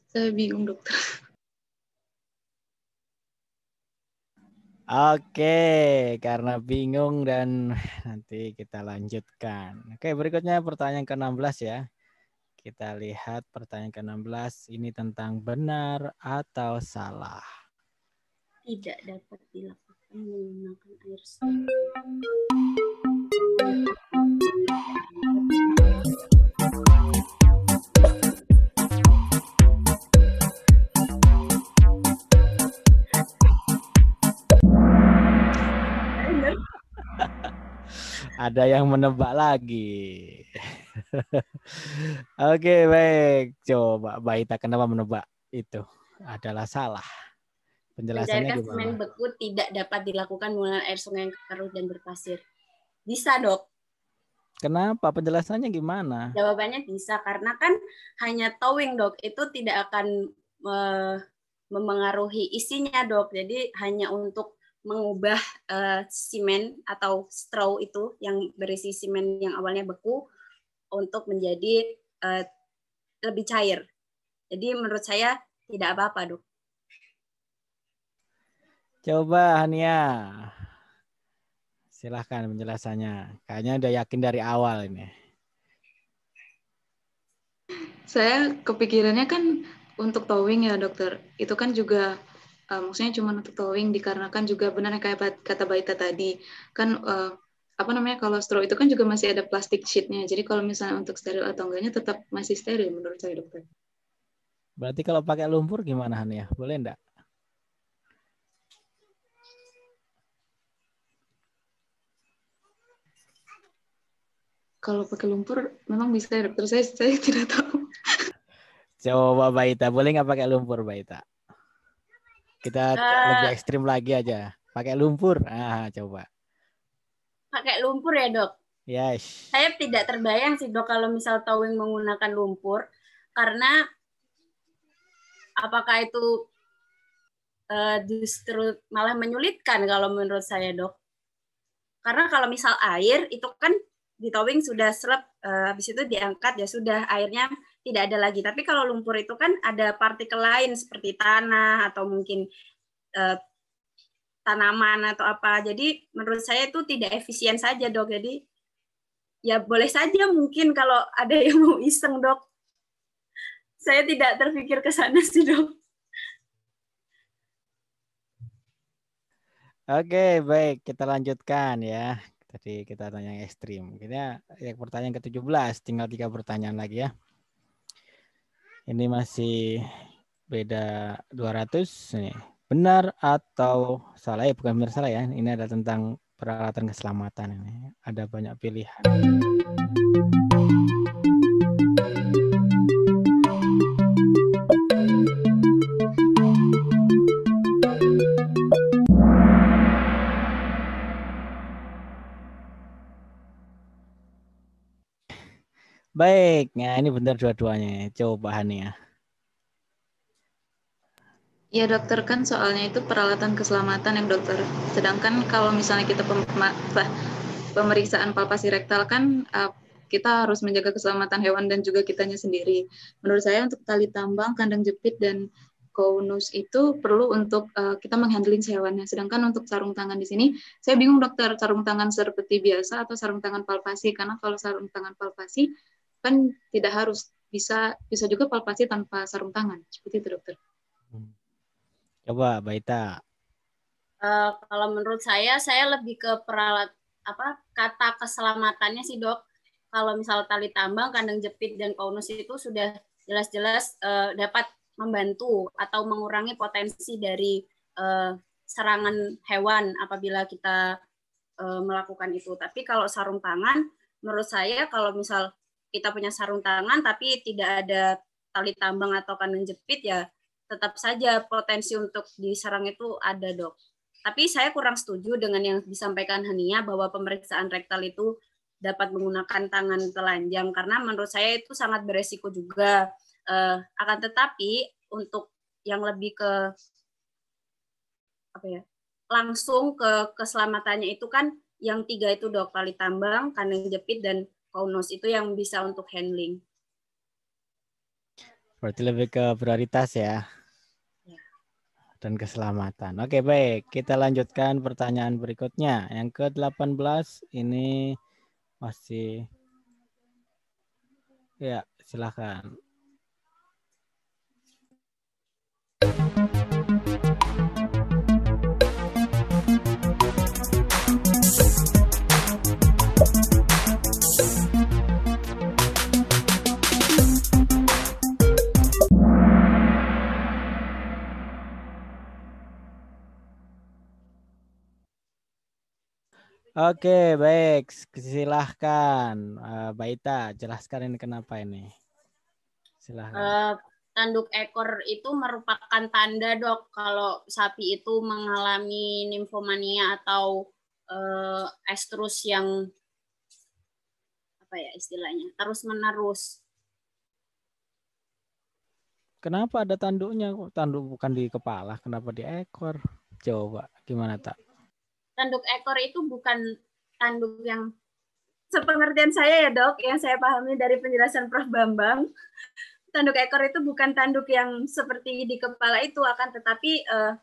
Saya bingung dokter. Oke, karena bingung dan nanti kita lanjutkan. Oke, berikutnya pertanyaan ke-16 ya. Kita lihat pertanyaan ke-16 ini tentang benar atau salah. Tidak dapat dilakukan menggunakan air Ada yang menebak lagi. Oke, baik. Coba Mbak Ita kenapa menebak itu adalah salah? Penjelasannya Menjadikan gimana? semen beku tidak dapat dilakukan menggunakan air sungai yang keruh dan berpasir. Bisa, Dok. Kenapa? Penjelasannya gimana? Jawabannya bisa karena kan hanya towing, Dok. Itu tidak akan uh, memengaruhi isinya, Dok. Jadi hanya untuk mengubah uh, eh, semen atau straw itu yang berisi semen yang awalnya beku untuk menjadi uh, lebih cair. Jadi menurut saya tidak apa-apa, Dok. Coba Hania. Silahkan penjelasannya. Kayaknya udah yakin dari awal ini. Saya kepikirannya kan untuk towing ya dokter. Itu kan juga uh, maksudnya cuma untuk towing dikarenakan juga benar kayak kata Baita tadi. Kan uh, apa namanya kalau straw itu kan juga masih ada plastik sheetnya. Jadi kalau misalnya untuk steril atau enggaknya tetap masih steril menurut saya dokter. Berarti kalau pakai lumpur gimana Han ya? Boleh enggak? Kalau pakai lumpur memang bisa ya dokter. Saya saya tidak tahu. Coba Baita, boleh nggak pakai lumpur Baita? Kita uh. lebih ekstrim lagi aja. Pakai lumpur. Ah, coba pakai lumpur ya dok? Yes. Saya tidak terbayang sih dok kalau misal towing menggunakan lumpur karena apakah itu uh, justru malah menyulitkan kalau menurut saya dok? Karena kalau misal air itu kan di towing sudah selep, uh, eh, habis itu diangkat ya sudah airnya tidak ada lagi. Tapi kalau lumpur itu kan ada partikel lain seperti tanah atau mungkin uh, tanaman atau apa. Jadi menurut saya itu tidak efisien saja dok. Jadi ya boleh saja mungkin kalau ada yang mau iseng dok. Saya tidak terpikir ke sana sih dok. Oke baik kita lanjutkan ya. Tadi kita tanya yang ekstrim. Kayaknya ya, pertanyaan ke-17 tinggal tiga pertanyaan lagi ya. Ini masih beda 200 nih benar atau salah ya bukan benar salah ya ini ada tentang peralatan keselamatan ini ada banyak pilihan Baik, nah ini benar dua-duanya. Ya. Coba nih ya. Ya dokter kan soalnya itu peralatan keselamatan yang dokter. Sedangkan kalau misalnya kita pemeriksaan palpasi rektal kan eh, kita harus menjaga keselamatan hewan dan juga kitanya sendiri. Menurut saya untuk tali tambang, kandang jepit dan konus itu perlu untuk uh, kita menghandling hewannya. Sedangkan untuk sarung tangan di sini, saya bingung dokter sarung tangan seperti biasa atau sarung tangan palpasi karena kalau sarung tangan palpasi kan tidak harus bisa bisa juga palpasi tanpa sarung tangan. Seperti itu dokter. Coba Baita. Uh, kalau menurut saya, saya lebih ke peralat apa kata keselamatannya sih dok. Kalau misal tali tambang, kandang jepit dan konus itu sudah jelas-jelas uh, dapat membantu atau mengurangi potensi dari uh, serangan hewan apabila kita uh, melakukan itu. Tapi kalau sarung tangan, menurut saya kalau misal kita punya sarung tangan tapi tidak ada tali tambang atau kandang jepit ya tetap saja potensi untuk diserang itu ada dok. Tapi saya kurang setuju dengan yang disampaikan Hania bahwa pemeriksaan rektal itu dapat menggunakan tangan telanjang karena menurut saya itu sangat beresiko juga. Uh, akan tetapi untuk yang lebih ke apa ya langsung ke keselamatannya itu kan yang tiga itu dok tali tambang, kandang jepit dan Kaunos itu yang bisa untuk handling. Berarti lebih ke prioritas ya dan keselamatan. Oke, baik. Kita lanjutkan pertanyaan berikutnya. Yang ke-18 ini masih Ya, silakan. Oke, baik. Silahkan, uh, eh, Baita, jelaskan ini kenapa ini. Silahkan. Uh, tanduk ekor itu merupakan tanda dok kalau sapi itu mengalami nymphomania atau uh, estrus yang apa ya istilahnya terus menerus. Kenapa ada tanduknya? Tanduk bukan di kepala, kenapa di ekor? Coba gimana tak? tanduk ekor itu bukan tanduk yang sepengertian saya ya dok, yang saya pahami dari penjelasan Prof. Bambang, tanduk ekor itu bukan tanduk yang seperti di kepala itu akan tetapi uh,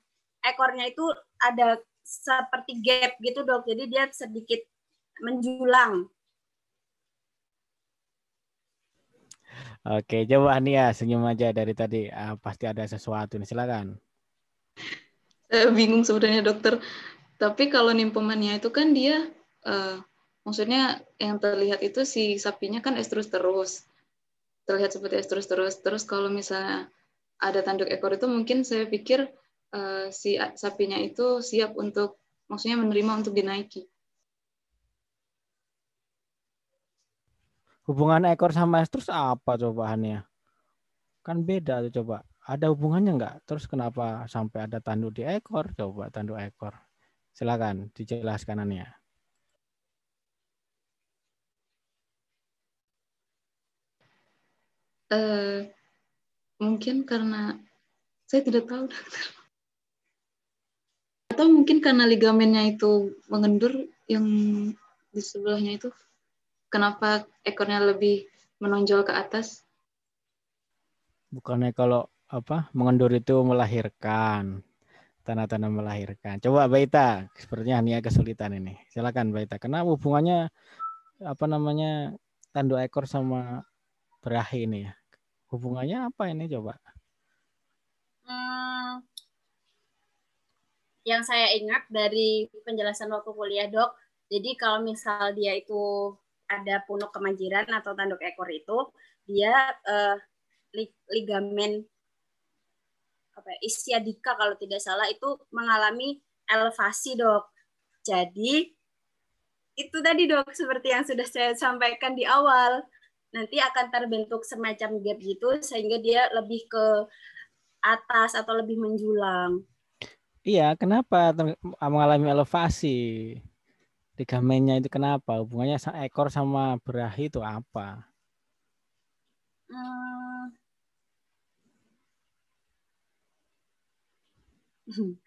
ekornya itu ada seperti gap gitu dok, jadi dia sedikit menjulang. Oke, coba Nia senyum aja dari tadi. Uh, pasti ada sesuatu nih, silakan. Uh, bingung sebenarnya dokter. Tapi kalau nimponnya itu kan dia, uh, maksudnya yang terlihat itu si sapinya kan estrus terus, terlihat seperti estrus terus. Terus kalau misalnya ada tanduk ekor itu mungkin saya pikir uh, si sapinya itu siap untuk, maksudnya menerima untuk dinaiki. Hubungan ekor sama estrus apa cobaannya? Kan beda tuh coba ada hubungannya nggak? Terus kenapa sampai ada tanduk di ekor? Coba tanduk ekor. Silakan dijelaskanannya. Uh, eh, mungkin karena saya tidak tahu Atau mungkin karena ligamennya itu mengendur yang di sebelahnya itu kenapa ekornya lebih menonjol ke atas? Bukannya kalau apa mengendur itu melahirkan, tanda-tanda melahirkan. Coba Baita, sepertinya Hania kesulitan ini. Silakan Baita. Karena hubungannya apa namanya tanduk ekor sama berahi ini ya. Hubungannya apa ini coba? Hmm, yang saya ingat dari penjelasan waktu kuliah dok, jadi kalau misal dia itu ada punuk kemanjiran atau tanduk ekor itu, dia eh, ligamen apa ya, Isyadika kalau tidak salah itu mengalami elevasi dok. Jadi itu tadi dok seperti yang sudah saya sampaikan di awal nanti akan terbentuk semacam gap gitu sehingga dia lebih ke atas atau lebih menjulang. Iya, kenapa mengalami elevasi? Ligamennya itu kenapa? Hubungannya ekor sama berahi itu apa? Hmm,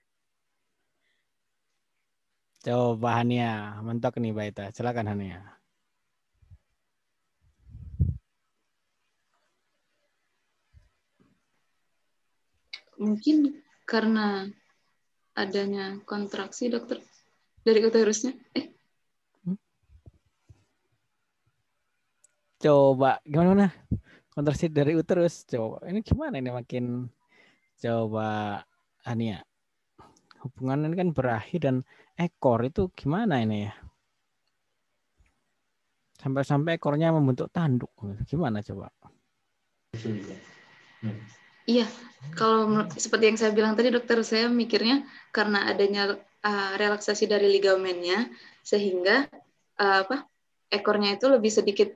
Coba Hania, mentok nih Baita. Silakan Hania. Mungkin karena adanya kontraksi dokter dari uterusnya. Eh. Hmm? Coba gimana mana? Kontraksi dari uterus. Coba ini gimana ini makin coba Hania hubungan ini kan berakhir dan ekor itu gimana ini ya? Sampai-sampai ekornya membentuk tanduk. Gimana coba? Iya, kalau seperti yang saya bilang tadi dokter, saya mikirnya karena adanya uh, relaksasi dari ligamennya sehingga uh, apa? ekornya itu lebih sedikit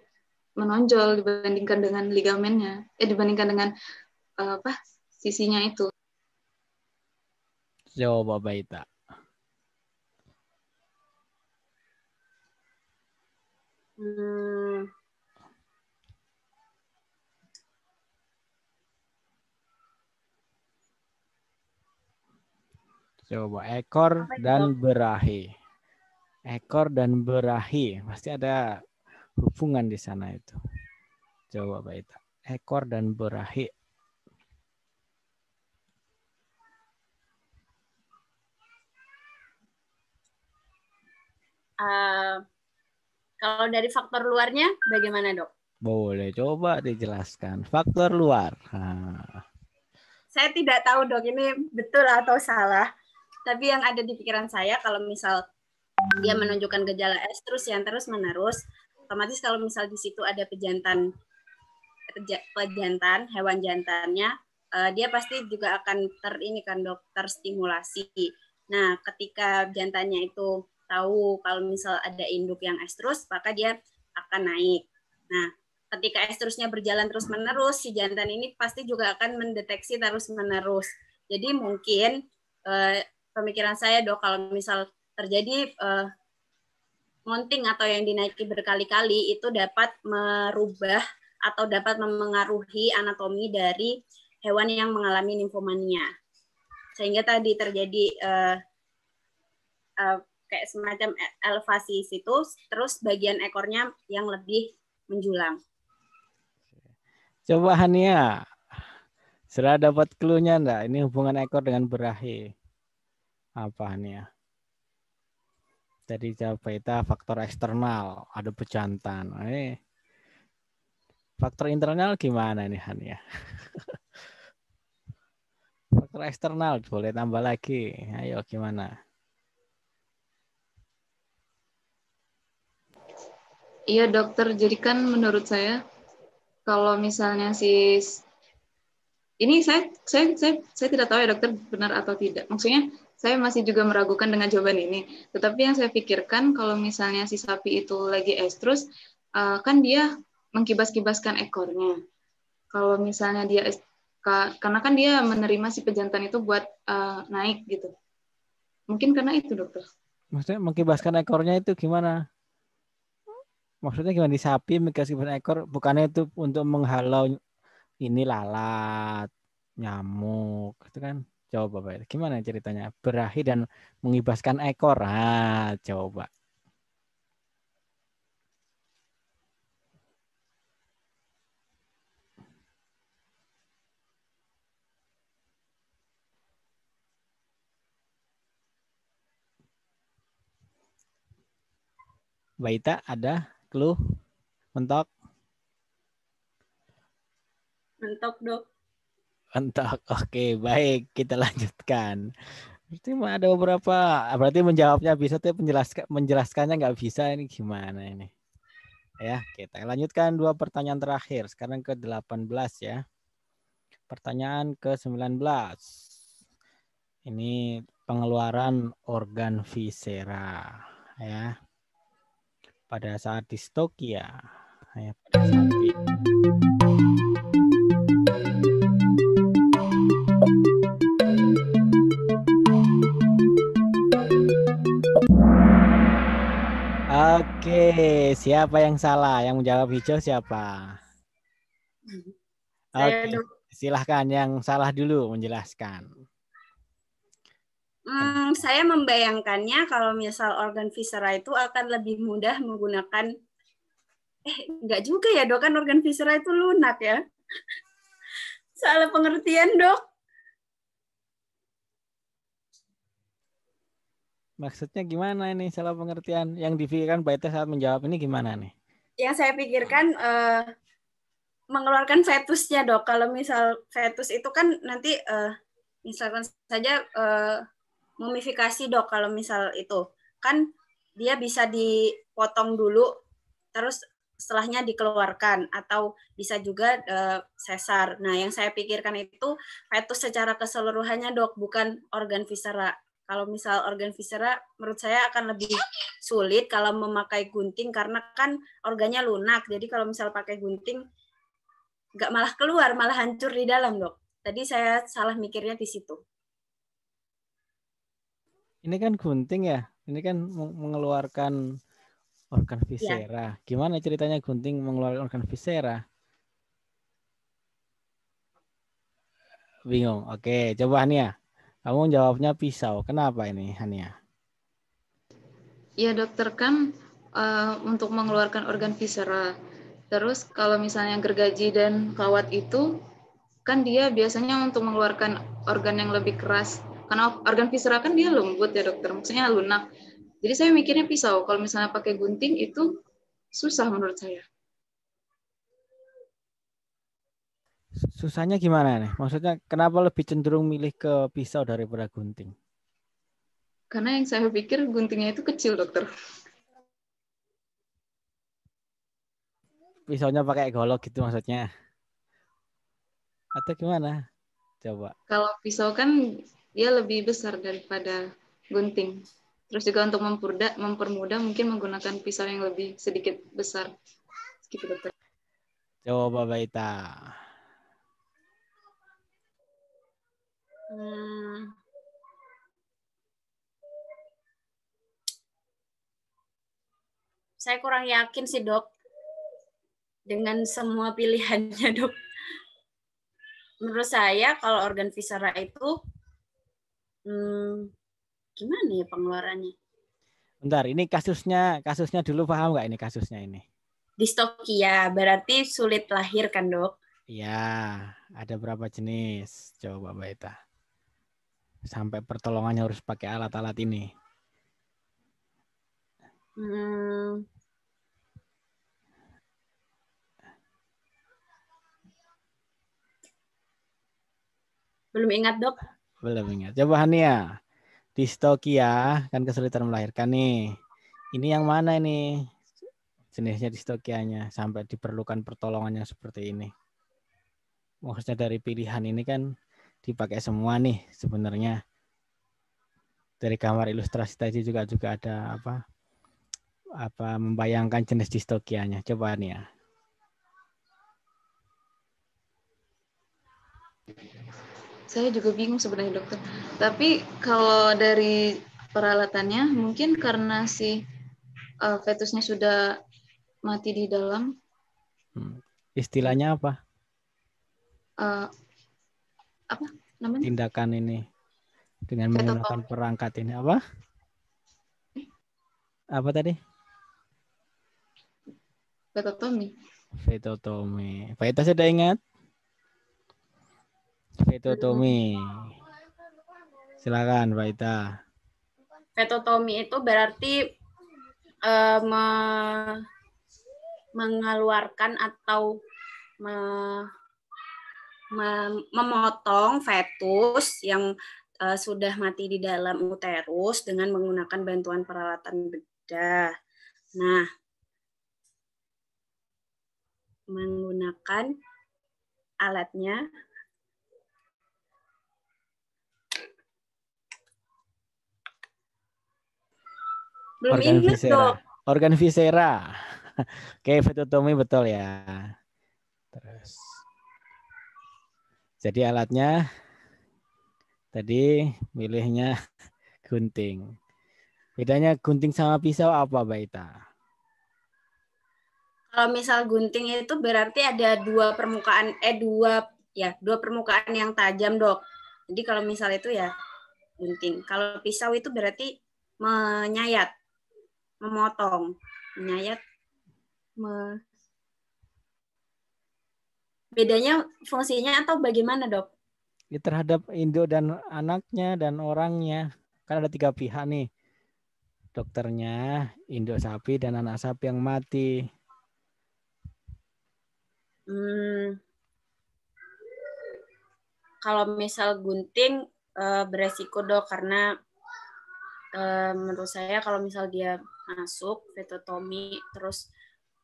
menonjol dibandingkan dengan ligamennya. Eh dibandingkan dengan uh, apa? sisinya itu. Jawab Babaita. Hmm. Coba ekor dan berahi. Ekor dan berahi pasti ada hubungan di sana itu. Coba baik. Ekor dan berahi. Uh, kalau dari faktor luarnya bagaimana dok? Boleh coba dijelaskan faktor luar. Ha. Saya tidak tahu dok ini betul atau salah. Tapi yang ada di pikiran saya kalau misal dia menunjukkan gejala estrus yang terus menerus, otomatis kalau misal di situ ada pejantan pejantan hewan jantannya, uh, dia pasti juga akan ter ini kan dok terstimulasi. Nah ketika jantannya itu tahu kalau misal ada induk yang estrus maka dia akan naik. Nah, ketika estrusnya berjalan terus-menerus si jantan ini pasti juga akan mendeteksi terus-menerus. Jadi mungkin eh, pemikiran saya dok kalau misal terjadi eh, mounting atau yang dinaiki berkali-kali itu dapat merubah atau dapat memengaruhi anatomi dari hewan yang mengalami nymphomania Sehingga tadi terjadi uh, uh, kayak semacam e, elevasi situ terus bagian ekornya yang lebih menjulang coba Hania sudah dapat clue-nya enggak ini hubungan ekor dengan berahi apa Hania Tadi dari Jabaita faktor eksternal ada pejantan eh faktor internal gimana nih Hania faktor eksternal boleh tambah lagi ayo gimana Iya dokter, jadi kan menurut saya kalau misalnya si ini saya saya saya saya tidak tahu ya dokter benar atau tidak. Maksudnya saya masih juga meragukan dengan jawaban ini. Tetapi yang saya pikirkan kalau misalnya si sapi itu lagi estrus, eh, kan dia mengkibas-kibaskan ekornya. Kalau misalnya dia karena kan dia menerima si pejantan itu buat eh, naik gitu. Mungkin karena itu dokter. Maksudnya mengkibaskan ekornya itu gimana? maksudnya gimana di sapi meskipun ekor bukannya itu untuk menghalau ini lalat nyamuk itu kan jawab bapak gimana ceritanya berahi dan mengibaskan ekor ah coba Baita ada Lu mentok? Mentok, Dok. Mentok. Oke, baik. Kita lanjutkan. Berarti ada beberapa berarti menjawabnya bisa tapi menjelaskan menjelaskannya nggak bisa ini gimana ini? Ya, kita lanjutkan dua pertanyaan terakhir. Sekarang ke 18 ya. Pertanyaan ke 19. Ini pengeluaran organ visera ya pada saat di Stokia, Ya, pada saat di... Oke, siapa yang salah? Yang menjawab hijau siapa? Oke, silahkan yang salah dulu menjelaskan. Hmm, saya membayangkannya kalau misal organ visera itu akan lebih mudah menggunakan eh enggak juga ya dok kan organ visera itu lunak ya salah pengertian dok maksudnya gimana ini salah pengertian yang difikirkan Baita saat menjawab ini gimana nih yang saya pikirkan uh, mengeluarkan fetusnya dok kalau misal fetus itu kan nanti uh, misalkan saja uh, mumifikasi dok kalau misal itu kan dia bisa dipotong dulu terus setelahnya dikeluarkan atau bisa juga uh, sesar. Nah, yang saya pikirkan itu fetus secara keseluruhannya dok, bukan organ visera Kalau misal organ visera menurut saya akan lebih sulit kalau memakai gunting karena kan organnya lunak. Jadi kalau misal pakai gunting, nggak malah keluar, malah hancur di dalam dok. Tadi saya salah mikirnya di situ ini kan gunting ya. Ini kan mengeluarkan organ iya. visera. Ya. Gimana ceritanya gunting mengeluarkan organ visera? Bingung. Oke, coba Hania. Kamu jawabnya pisau. Kenapa ini Hania? Ya dokter kan uh, untuk mengeluarkan organ visera. Terus kalau misalnya gergaji dan kawat itu kan dia biasanya untuk mengeluarkan organ yang lebih keras karena organ visceral kan dia lembut ya dokter maksudnya lunak jadi saya mikirnya pisau kalau misalnya pakai gunting itu susah menurut saya susahnya gimana nih maksudnya kenapa lebih cenderung milih ke pisau daripada gunting karena yang saya pikir guntingnya itu kecil dokter pisaunya pakai golok gitu maksudnya atau gimana coba kalau pisau kan dia lebih besar daripada gunting. Terus juga untuk mempermudah, mempermudah mungkin menggunakan pisau yang lebih sedikit besar. Gitu dokter. Coba Baita. Hmm. Saya kurang yakin sih dok dengan semua pilihannya dok. Menurut saya kalau organ visera itu hmm, gimana ya pengeluarannya? Bentar, ini kasusnya kasusnya dulu paham nggak ini kasusnya ini? Distokia berarti sulit lahir kan dok? Iya, ada berapa jenis? Coba Mbak Eta. Sampai pertolongannya harus pakai alat-alat ini. Hmm. Belum ingat dok? Belum ingat. Ya. Coba Hania. Ya. Distokia ya. kan kesulitan melahirkan nih. Ini yang mana ini? Jenisnya distokianya sampai diperlukan pertolongan yang seperti ini. Maksudnya dari pilihan ini kan dipakai semua nih sebenarnya. Dari kamar ilustrasi tadi juga juga ada apa? Apa membayangkan jenis distokianya. Coba Hania saya juga bingung sebenarnya dokter. Tapi kalau dari peralatannya mungkin karena si uh, fetusnya sudah mati di dalam. Hmm. Istilahnya apa? Uh, apa namanya? Tindakan ini dengan menggunakan perangkat ini apa? Apa tadi? Fetotomi. Fetotomi. Faita sudah ingat? Tommy. Silakan, Pak Ita. Tommy itu berarti uh, me mengeluarkan atau me me memotong fetus yang uh, sudah mati di dalam uterus dengan menggunakan bantuan peralatan bedah. Nah, menggunakan alatnya Belum organ English visera. dong. Organ visera, Oke, okay, fetotomi betul ya. Terus. Jadi alatnya tadi milihnya gunting. Bedanya gunting sama pisau apa, Baita? Kalau misal gunting itu berarti ada dua permukaan eh dua ya, dua permukaan yang tajam, Dok. Jadi kalau misal itu ya gunting. Kalau pisau itu berarti menyayat memotong. Menyayat me... bedanya fungsinya atau bagaimana, Dok? Ya, terhadap induk dan anaknya dan orangnya. Kan ada tiga pihak nih. Dokternya, induk sapi dan anak sapi yang mati. Hmm. Kalau misal gunting eh, beresiko dok karena eh, menurut saya kalau misal dia masuk vetotomi terus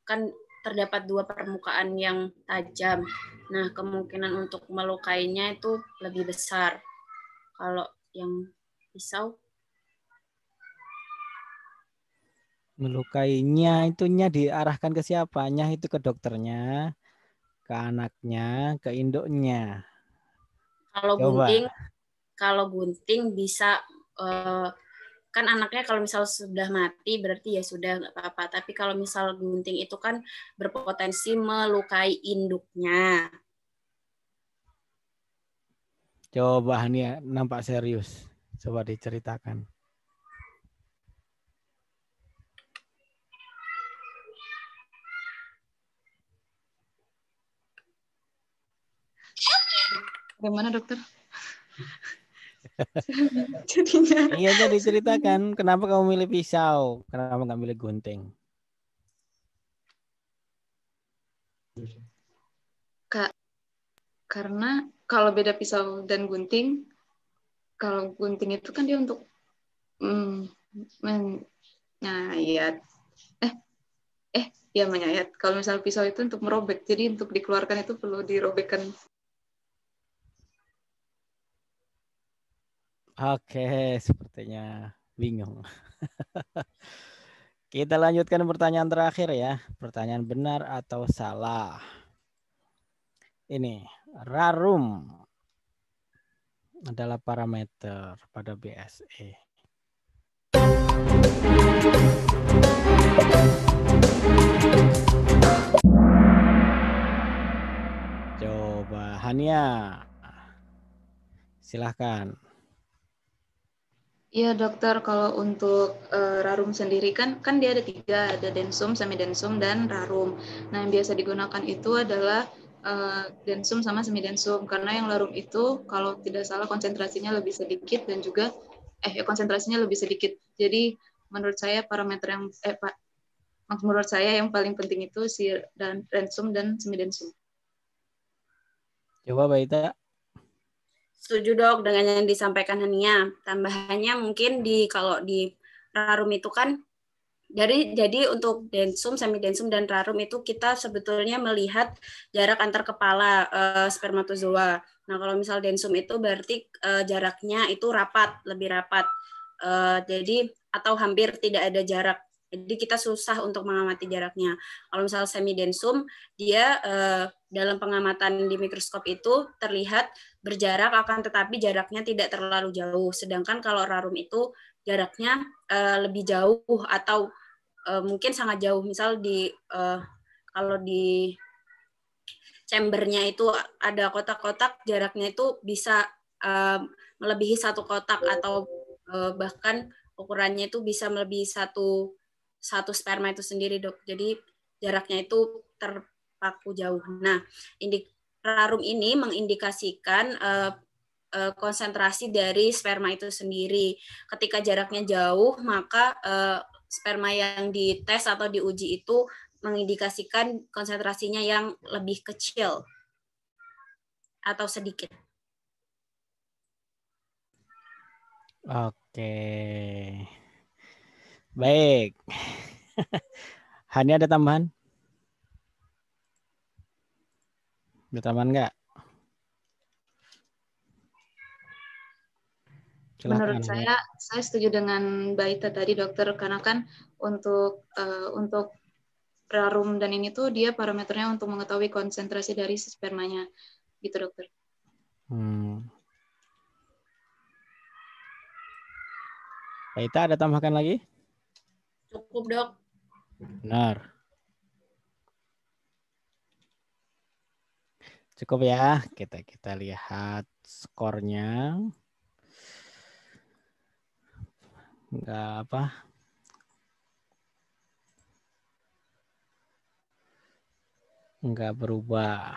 kan terdapat dua permukaan yang tajam. Nah, kemungkinan untuk melukainya itu lebih besar. Kalau yang pisau melukainya itu nya diarahkan ke siapanya itu ke dokternya, ke anaknya, ke induknya. Kalau Coba. gunting kalau gunting bisa uh, kan anaknya kalau misal sudah mati berarti ya sudah nggak apa-apa tapi kalau misal gunting itu kan berpotensi melukai induknya coba Hania nampak serius coba diceritakan Gimana dokter? Jadinya. Iya jadi ceritakan kenapa kamu milih pisau, kenapa kamu milih gunting? Kak, karena kalau beda pisau dan gunting, kalau gunting itu kan dia untuk mm, menyayat, eh eh ya menyayat. Kalau misalnya pisau itu untuk merobek, jadi untuk dikeluarkan itu perlu dirobekkan Oke, sepertinya bingung. Kita lanjutkan pertanyaan terakhir ya. Pertanyaan benar atau salah. Ini, rarum adalah parameter pada BSE. Coba Hania. Silahkan. Iya dokter, kalau untuk uh, rarum sendiri kan kan dia ada tiga, ada densum, semidensum, dan rarum. Nah yang biasa digunakan itu adalah uh, densum sama densum karena yang rarum itu kalau tidak salah konsentrasinya lebih sedikit dan juga eh konsentrasinya lebih sedikit. Jadi menurut saya parameter yang eh pak menurut saya yang paling penting itu si dan densum dan semi densum. Coba Baita. Setuju dok dengan yang disampaikan Hania. Tambahannya mungkin di kalau di rarum itu kan dari jadi untuk densum, densum dan rarum itu kita sebetulnya melihat jarak antar kepala uh, spermatozoa. Nah kalau misal densum itu berarti uh, jaraknya itu rapat, lebih rapat. Uh, jadi atau hampir tidak ada jarak. Jadi kita susah untuk mengamati jaraknya. Kalau misalnya semi densum, dia eh, dalam pengamatan di mikroskop itu terlihat berjarak, akan tetapi jaraknya tidak terlalu jauh. Sedangkan kalau rarum itu jaraknya eh, lebih jauh atau eh, mungkin sangat jauh. Misal di eh, kalau di chambernya itu ada kotak-kotak, jaraknya itu bisa eh, melebihi satu kotak atau eh, bahkan ukurannya itu bisa melebihi satu satu sperma itu sendiri dok. Jadi jaraknya itu terpaku jauh. Nah, indik rarum ini mengindikasikan uh, konsentrasi dari sperma itu sendiri. Ketika jaraknya jauh, maka eh, sperma yang dites atau diuji itu mengindikasikan konsentrasinya yang lebih kecil atau sedikit. Oke. Okay. Baik. Hani ada tambahan? Ada tambahan nggak? Menurut saya, saya setuju dengan Baita tadi dokter karena kan untuk uh, untuk prarum dan ini tuh dia parameternya untuk mengetahui konsentrasi dari spermanya, gitu dokter. Hmm. Baita ada tambahkan lagi? Cukup dok. Benar. Cukup ya. Kita kita lihat skornya. Enggak apa. Enggak berubah.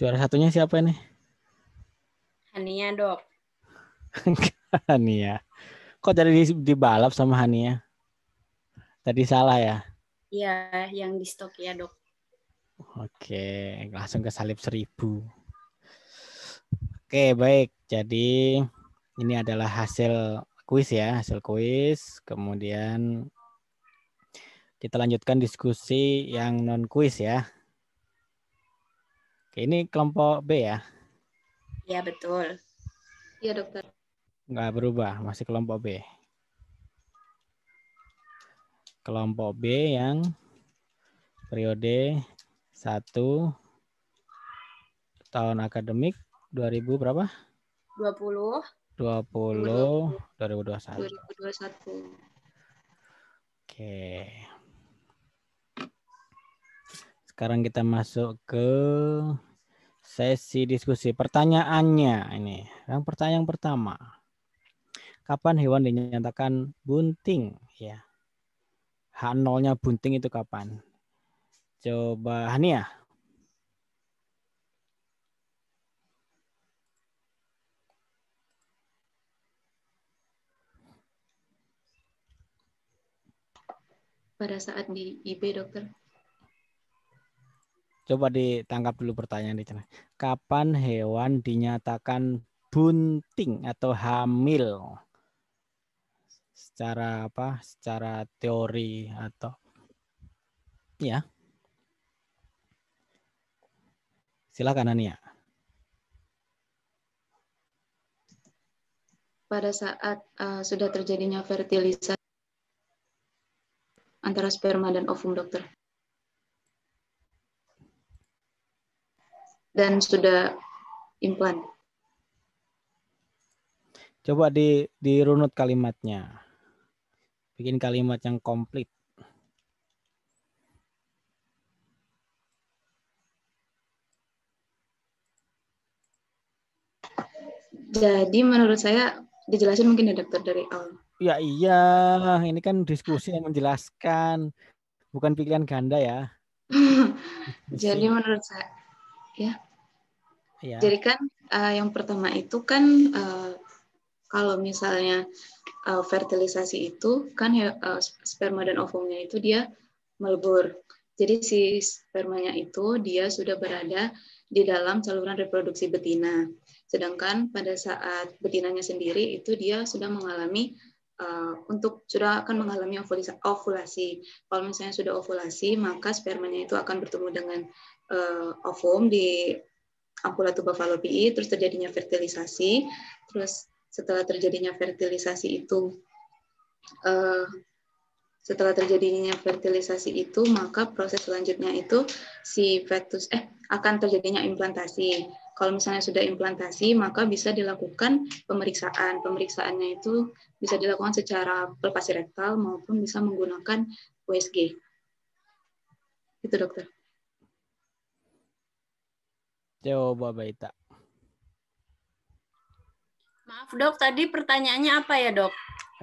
Juara satunya siapa ini? Hania, Dok. Hania. Kok tadi dibalap sama Hania? Ya? Tadi salah ya? Iya, yang di stok ya dok. Oke, langsung ke salib seribu. Oke, baik. Jadi ini adalah hasil kuis ya, hasil kuis. Kemudian kita lanjutkan diskusi yang non kuis ya. Oke, ini kelompok B ya. Iya, betul. Iya, dokter. Nggak berubah, masih kelompok B. Kelompok B yang periode 1 tahun akademik 2000 berapa? 20 20 2021. 2021. Oke. Sekarang kita masuk ke sesi diskusi. Pertanyaannya ini, yang pertanyaan pertama. Kapan hewan dinyatakan bunting? Ya. h 0 bunting itu kapan? Coba Hania. Pada saat di IB, dokter. Coba ditangkap dulu pertanyaan di sana. Kapan hewan dinyatakan bunting atau hamil? secara apa secara teori atau ya silakan Ania pada saat uh, sudah terjadinya fertilisasi antara sperma dan ovum dokter dan sudah implan Coba di dirunut kalimatnya bikin kalimat yang komplit. Jadi menurut saya dijelasin mungkin ya dokter dari awal. Ya iya, ini kan diskusi yang menjelaskan, bukan pilihan ganda ya. Jadi menurut saya, ya. ya. Jadi kan uh, yang pertama itu kan uh, kalau misalnya uh, fertilisasi itu kan uh, sperma dan ovumnya itu dia melebur. Jadi si spermanya itu dia sudah berada di dalam saluran reproduksi betina. Sedangkan pada saat betinanya sendiri itu dia sudah mengalami uh, untuk sudah akan mengalami ovulasi, Kalau misalnya sudah ovulasi, maka spermanya itu akan bertemu dengan uh, ovum di ampula tuba terus terjadinya fertilisasi, terus setelah terjadinya fertilisasi itu. Uh, setelah terjadinya fertilisasi itu, maka proses selanjutnya itu si fetus eh akan terjadinya implantasi. Kalau misalnya sudah implantasi, maka bisa dilakukan pemeriksaan. Pemeriksaannya itu bisa dilakukan secara palpasi rektal maupun bisa menggunakan USG. Itu dokter. Coba Baita. Maaf dok, tadi pertanyaannya apa ya dok?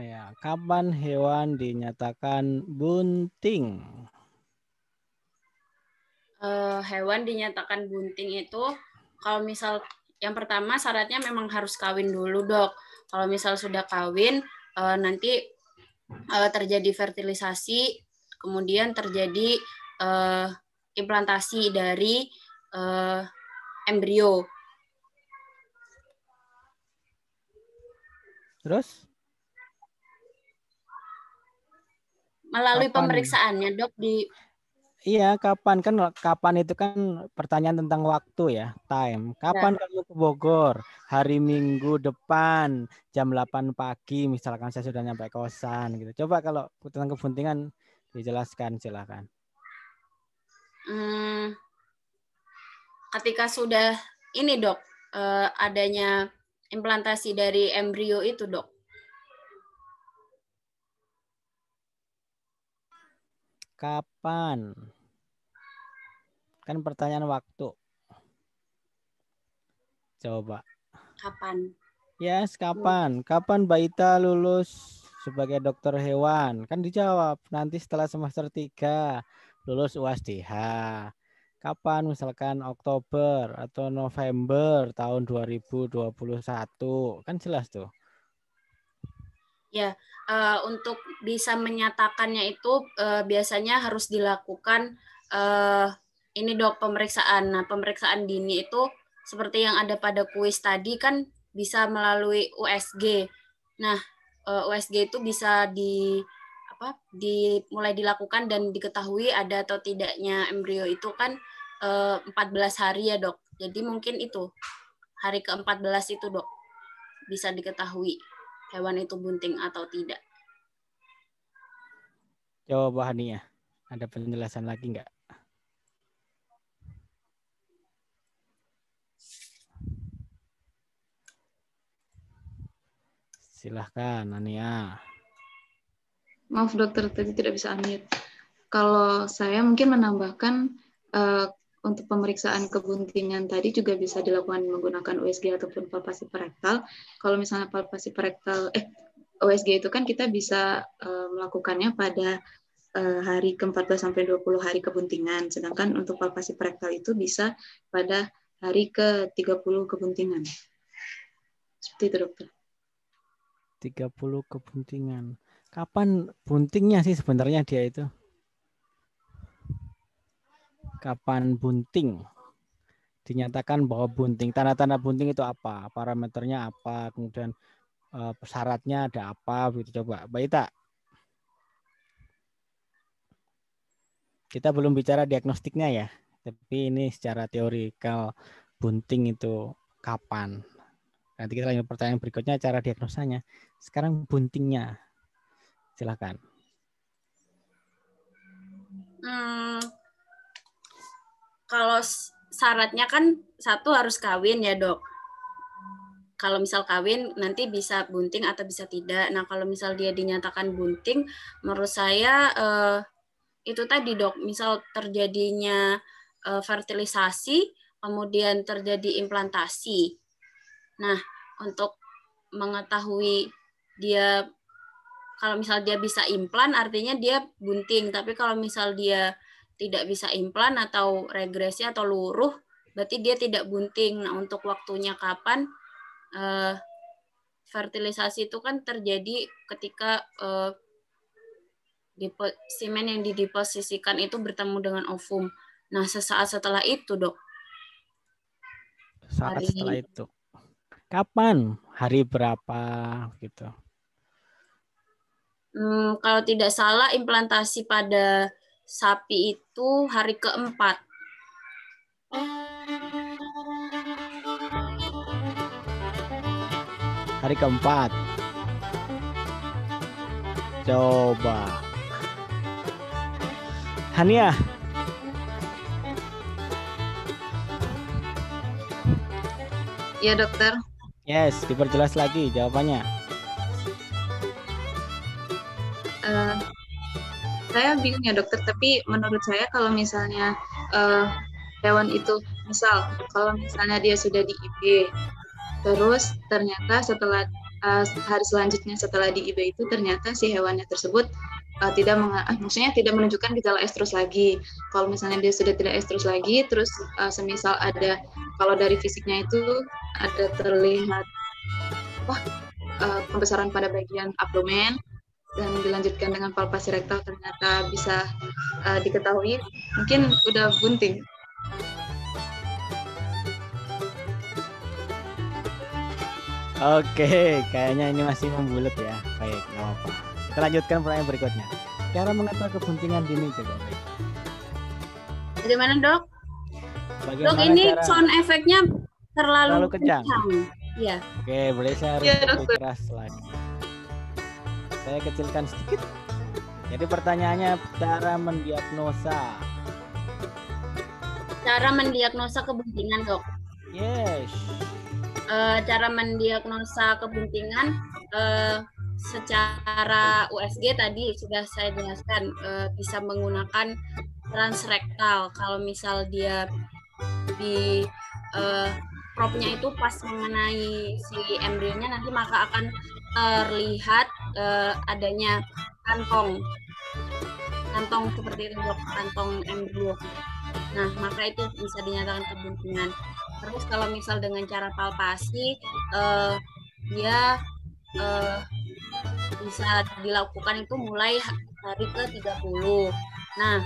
Ya, kapan hewan dinyatakan bunting? Uh, hewan dinyatakan bunting itu kalau misal yang pertama syaratnya memang harus kawin dulu dok. Kalau misal sudah kawin uh, nanti uh, terjadi fertilisasi, kemudian terjadi uh, implantasi dari uh, embrio. Terus? Melalui kapan? pemeriksaannya, dok, di Iya, kapan kan kapan itu kan pertanyaan tentang waktu ya, time. Kapan nah. kamu ke Bogor? Hari Minggu depan jam 8 pagi misalkan saya sudah nyampe kosan gitu. Coba kalau tentang kepentingan dijelaskan silakan. Hmm, ketika sudah ini dok eh, adanya implantasi dari embrio itu, Dok? Kapan? Kan pertanyaan waktu. Coba. Kapan? Yes, kapan? Kapan Baita lulus sebagai dokter hewan? Kan dijawab nanti setelah semester 3 lulus UASDH kapan misalkan Oktober atau November tahun 2021 kan jelas tuh. Ya, uh, untuk bisa menyatakannya itu uh, biasanya harus dilakukan uh, ini dok pemeriksaan. Nah, pemeriksaan dini itu seperti yang ada pada kuis tadi kan bisa melalui USG. Nah, USG itu bisa di apa? dimulai dilakukan dan diketahui ada atau tidaknya embrio itu kan 14 eh, hari ya dok. Jadi mungkin itu hari ke-14 itu dok bisa diketahui hewan itu bunting atau tidak. Coba ya. Hania, ada penjelasan lagi nggak? Silahkan Ania. Maaf dokter, tadi tidak bisa unmute. Kalau saya mungkin menambahkan eh, untuk pemeriksaan kebuntingan tadi juga bisa dilakukan menggunakan USG ataupun palpasi perektal. Kalau misalnya palpasi perektal, eh USG itu kan kita bisa uh, melakukannya pada uh, hari ke-14 sampai 20 hari kebuntingan, sedangkan untuk palpasi perektal itu bisa pada hari ke-30 kebuntingan. Seperti itu, Dokter. 30 kebuntingan. Kapan buntingnya sih sebenarnya dia itu? kapan bunting dinyatakan bahwa bunting tanda-tanda bunting itu apa parameternya apa kemudian eh, syaratnya ada apa begitu coba Mbak Ita kita belum bicara diagnostiknya ya tapi ini secara teori teorikal bunting itu kapan nanti kita lanjut pertanyaan berikutnya cara diagnosanya sekarang buntingnya silakan hmm kalau syaratnya kan satu harus kawin ya dok. Kalau misal kawin nanti bisa bunting atau bisa tidak. Nah kalau misal dia dinyatakan bunting, menurut saya eh, itu tadi dok. Misal terjadinya eh, fertilisasi, kemudian terjadi implantasi. Nah untuk mengetahui dia kalau misal dia bisa implan artinya dia bunting tapi kalau misal dia tidak bisa implan atau regresi atau luruh, berarti dia tidak bunting. Nah, untuk waktunya kapan eh, fertilisasi itu kan terjadi ketika eh, semen yang didiposisikan itu bertemu dengan ovum. Nah, sesaat setelah itu, Dok. Saat hari... setelah itu. Kapan? Hari berapa gitu. Hmm, kalau tidak salah implantasi pada sapi itu hari keempat. Hari keempat. Coba. Hania. Ya dokter. Yes, diperjelas lagi jawabannya. Uh, saya bingung ya dokter tapi menurut saya kalau misalnya uh, hewan itu misal kalau misalnya dia sudah di IB terus ternyata setelah uh, hari selanjutnya setelah di IB itu ternyata si hewannya tersebut uh, tidak uh, maksudnya tidak menunjukkan gejala estrus lagi. Kalau misalnya dia sudah tidak estrus lagi, terus uh, semisal ada kalau dari fisiknya itu ada terlihat wah uh, pembesaran pada bagian abdomen, dan dilanjutkan dengan palpasi rektal ternyata bisa uh, diketahui, mungkin udah bunting. Oke, kayaknya ini masih membulat ya. Baik, nggak apa-apa. Kita lanjutkan pertanyaan berikutnya. Cara mengetahui kebuntingan dini coba. Bagaimana dok? Bagaimana dok ini cara... sound efeknya terlalu, terlalu kencang. kencang. Ya. Oke, boleh saya iya, harus ya, keras lagi saya kecilkan sedikit jadi pertanyaannya cara mendiagnosa cara mendiagnosa kebuntingan dok yes e, cara mendiagnosa kebuntingan e, eh, secara USG tadi sudah saya jelaskan e, bisa menggunakan transrektal kalau misal dia di e, propnya itu pas mengenai si embrionya nanti maka akan terlihat uh, adanya kantong kantong seperti itu dok kantong embrio nah maka itu bisa dinyatakan kebuntingan terus kalau misal dengan cara palpasi uh, dia uh, bisa dilakukan itu mulai hari ke 30 nah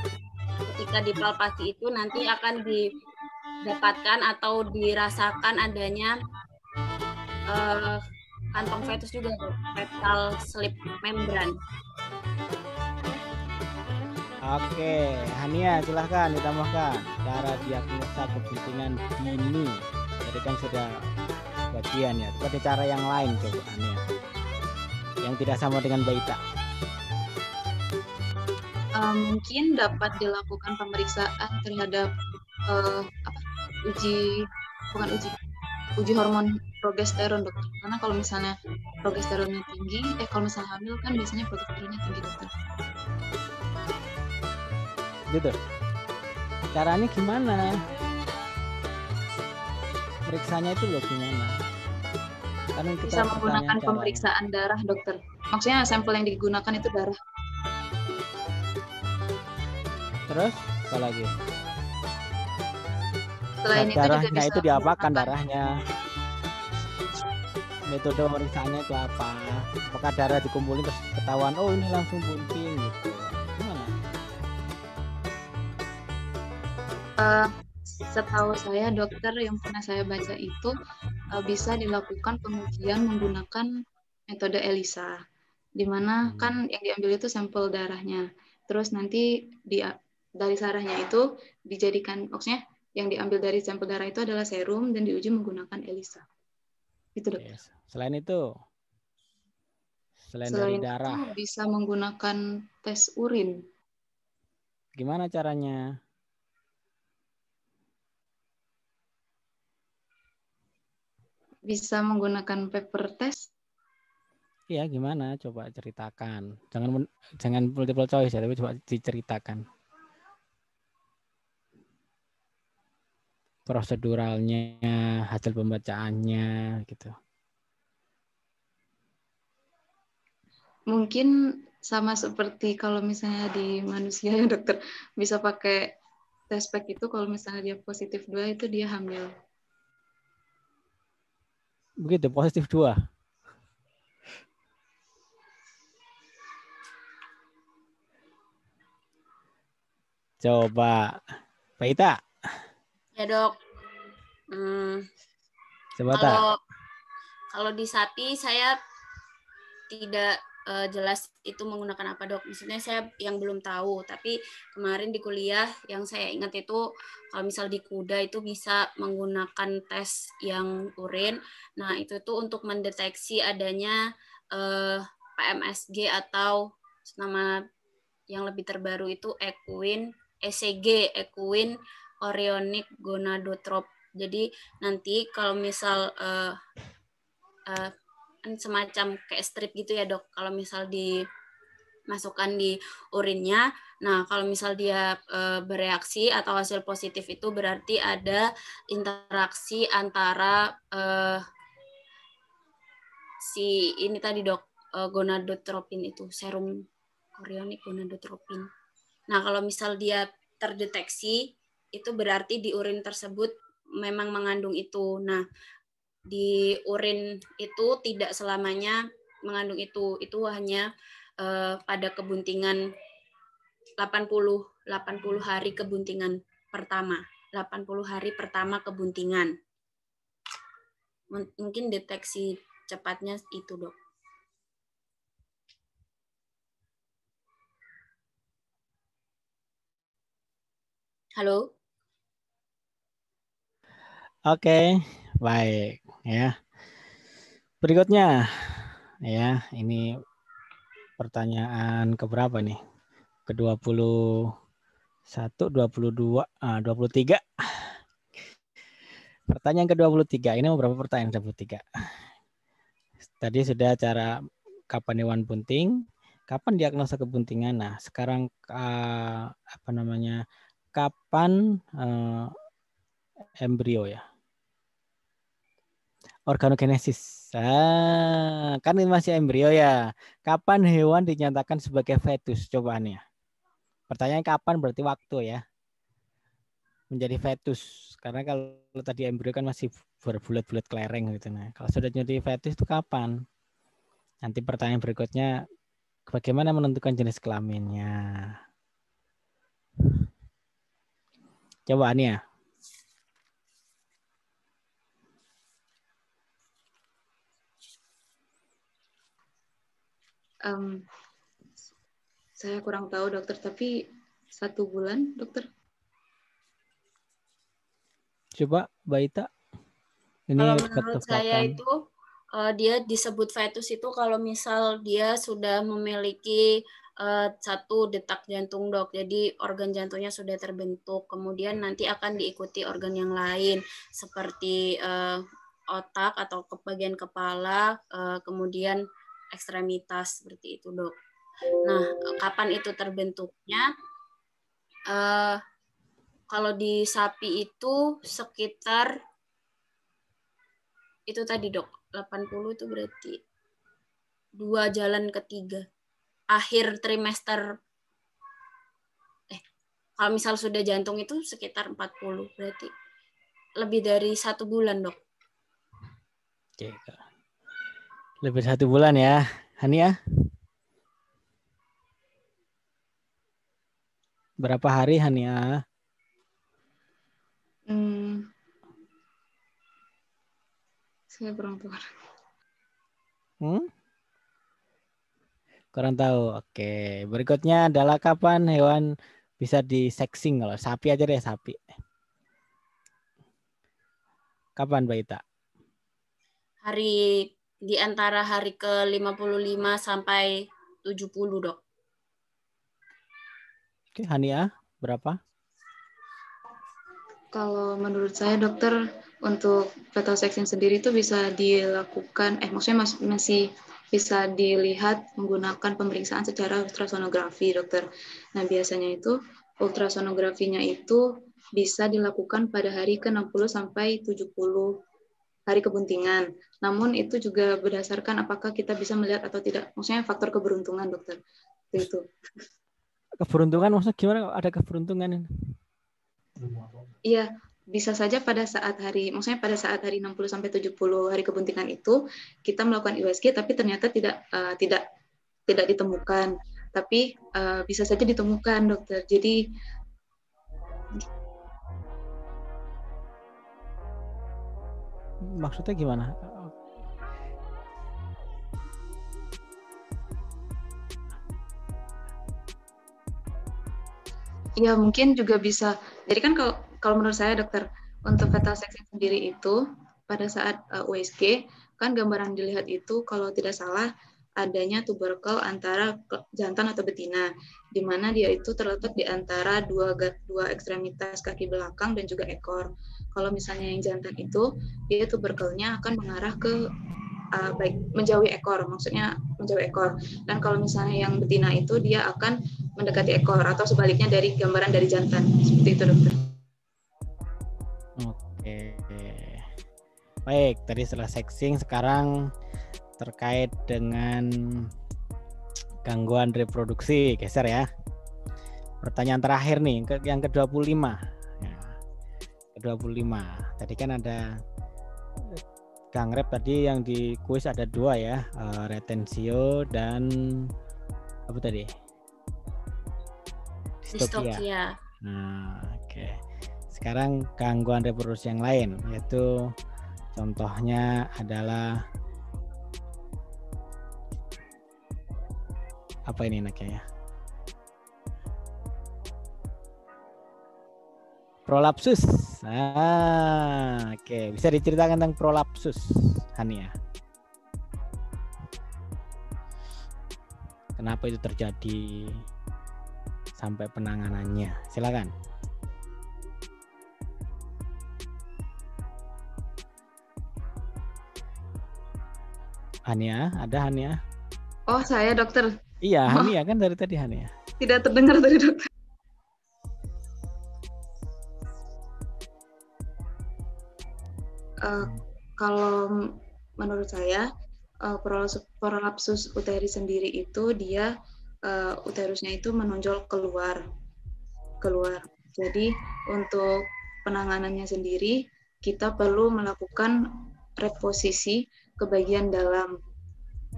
ketika dipalpasi itu nanti akan didapatkan atau dirasakan adanya uh, kantong fetus juga fetal slip membran. Oke, Hania silahkan ditambahkan cara diagnosa kegentingan dini. Jadi kan sudah bagian ya. Seperti cara yang lain coba Hania, yang tidak sama dengan Baita. Uh, eh, mungkin dapat dilakukan pemeriksaan terhadap uh, apa, uji bukan uji uji hormon progesteron dokter karena kalau misalnya progesteronnya tinggi eh kalau misalnya hamil kan biasanya progesteronnya tinggi dokter gitu caranya gimana periksanya itu loh gimana karena kita bisa menggunakan pemeriksaan darah dokter maksudnya sampel yang digunakan itu darah terus apa lagi selain nah, itu darahnya juga itu diapakan darahnya metode pemeriksaannya itu apa apakah darah dikumpulin terus ketahuan oh ini langsung bunting gitu gimana uh, setahu saya dokter yang pernah saya baca itu uh, bisa dilakukan pengujian menggunakan metode ELISA Dimana hmm. kan yang diambil itu sampel darahnya terus nanti di dari sarahnya itu dijadikan maksudnya yang diambil dari sampel darah itu adalah serum dan diuji menggunakan ELISA itu dokter yes. Selain itu, selain, selain dari darah, bisa menggunakan tes urin. Gimana caranya? Bisa menggunakan paper test. Iya, gimana? Coba ceritakan. Jangan jangan multiple choice ya, tapi coba diceritakan. Proseduralnya, hasil pembacaannya gitu. mungkin sama seperti kalau misalnya di manusia ya dokter bisa pakai tes pack itu kalau misalnya dia positif dua itu dia hamil. Begitu positif dua. Coba, Paita Ya dok. Hmm, Coba kalau kalau di sapi saya tidak uh, jelas itu menggunakan apa dok. Maksudnya saya yang belum tahu, tapi kemarin di kuliah yang saya ingat itu kalau misal di kuda itu bisa menggunakan tes yang urin. Nah itu tuh untuk mendeteksi adanya uh, eh, PMSG atau nama yang lebih terbaru itu equine ECG equine orionic gonadotrop. Jadi nanti kalau misal uh, uh, semacam kayak strip gitu ya dok kalau misal dimasukkan di urinnya nah kalau misal dia e, bereaksi atau hasil positif itu berarti ada interaksi antara e, si ini tadi dok e, gonadotropin itu serum korionik gonadotropin nah kalau misal dia terdeteksi itu berarti di urin tersebut memang mengandung itu. Nah, di urin itu tidak selamanya mengandung itu. Itu hanya uh, pada kebuntingan 80 80 hari kebuntingan pertama, 80 hari pertama kebuntingan. Mungkin deteksi cepatnya itu, Dok. Halo. Oke, okay, baik ya. Berikutnya ya, ini pertanyaan ke berapa nih? Ke 21, 22, ah, 23. Pertanyaan ke-23. Ini berapa pertanyaan 23? Tadi sudah cara kapan hewan bunting, kapan diagnosa kebuntingan. Nah, sekarang uh, apa namanya? Kapan uh, embrio ya? Organogenesis. Ah, kan ini masih embrio ya. Kapan hewan dinyatakan sebagai fetus? Cobaannya. Pertanyaan kapan berarti waktu ya. Menjadi fetus. Karena kalau tadi embrio kan masih berbulat-bulat kelereng gitu. Nah, kalau sudah jadi fetus itu kapan? Nanti pertanyaan berikutnya, bagaimana menentukan jenis kelaminnya? Cobaannya. um, saya kurang tahu dokter tapi satu bulan dokter coba Baita ini kalau menurut saya itu uh, dia disebut fetus itu kalau misal dia sudah memiliki uh, satu detak jantung dok jadi organ jantungnya sudah terbentuk kemudian nanti akan diikuti organ yang lain seperti uh, otak atau ke bagian kepala uh, kemudian ekstremitas seperti itu dok. Nah kapan itu terbentuknya? Uh, kalau di sapi itu sekitar itu tadi dok 80 itu berarti dua jalan ketiga akhir trimester eh kalau misal sudah jantung itu sekitar 40 berarti lebih dari satu bulan dok. Oke lebih satu bulan ya. Hania? Ya? Berapa hari Hania? Ya? Hmm. Saya kurang tahu. Hmm? Kurang tahu. Oke. Berikutnya adalah kapan hewan bisa disexing kalau sapi aja deh sapi. Kapan Baita? Hari di antara hari ke-55 sampai 70, Dok. Oke, Hania, berapa? Kalau menurut saya, dokter, untuk fetal sexing sendiri itu bisa dilakukan, eh maksudnya masih, masih bisa dilihat menggunakan pemeriksaan secara ultrasonografi, dokter. Nah, biasanya itu ultrasonografinya itu bisa dilakukan pada hari ke-60 sampai 70 hari kebuntingan. Namun itu juga berdasarkan apakah kita bisa melihat atau tidak. Maksudnya faktor keberuntungan, dokter. Itu. Keberuntungan maksudnya gimana? Ada keberuntungan? Iya, bisa saja pada saat hari, maksudnya pada saat hari 60 sampai 70 hari kebuntingan itu kita melakukan IWSG tapi ternyata tidak uh, tidak tidak ditemukan. Tapi uh, bisa saja ditemukan, dokter. Jadi maksudnya gimana? ya mungkin juga bisa. Jadi kan kalau kalau menurut saya dokter untuk fetal section sendiri itu pada saat uh, eh, USG kan gambaran dilihat itu kalau tidak salah adanya tuberkel antara jantan atau betina, di mana dia itu terletak di antara dua dua ekstremitas kaki belakang dan juga ekor. Kalau misalnya yang jantan itu, dia tuberkelnya akan mengarah ke uh, baik menjauhi ekor, maksudnya menjauhi ekor. Dan kalau misalnya yang betina itu dia akan mendekati ekor atau sebaliknya dari gambaran dari jantan seperti itu dokter. Oke, baik. Tadi setelah sexing, sekarang terkait dengan gangguan reproduksi, geser ya. Pertanyaan terakhir nih, yang ke-25. Ya, ke-25. Tadi kan ada Kang Rep tadi yang di kuis ada dua ya, uh, retensio dan apa tadi? Distopia. Distopia. Nah, oke. Okay. Sekarang gangguan reproduksi yang lain yaitu contohnya adalah apa ini enaknya ya? Prolapsus. Ah, oke, okay. bisa diceritakan tentang prolapsus, Hania. Ya? Kenapa itu terjadi sampai penanganannya? Silakan. Hania, ya? ada Hania? Ya? Oh, saya dokter. Iya, Hania oh. kan dari tadi Hania. Tidak terdengar dari dokter. uh, kalau menurut saya uh, prolapsus uteri sendiri itu dia uh, uterusnya itu menonjol keluar keluar. Jadi untuk penanganannya sendiri kita perlu melakukan reposisi ke bagian dalam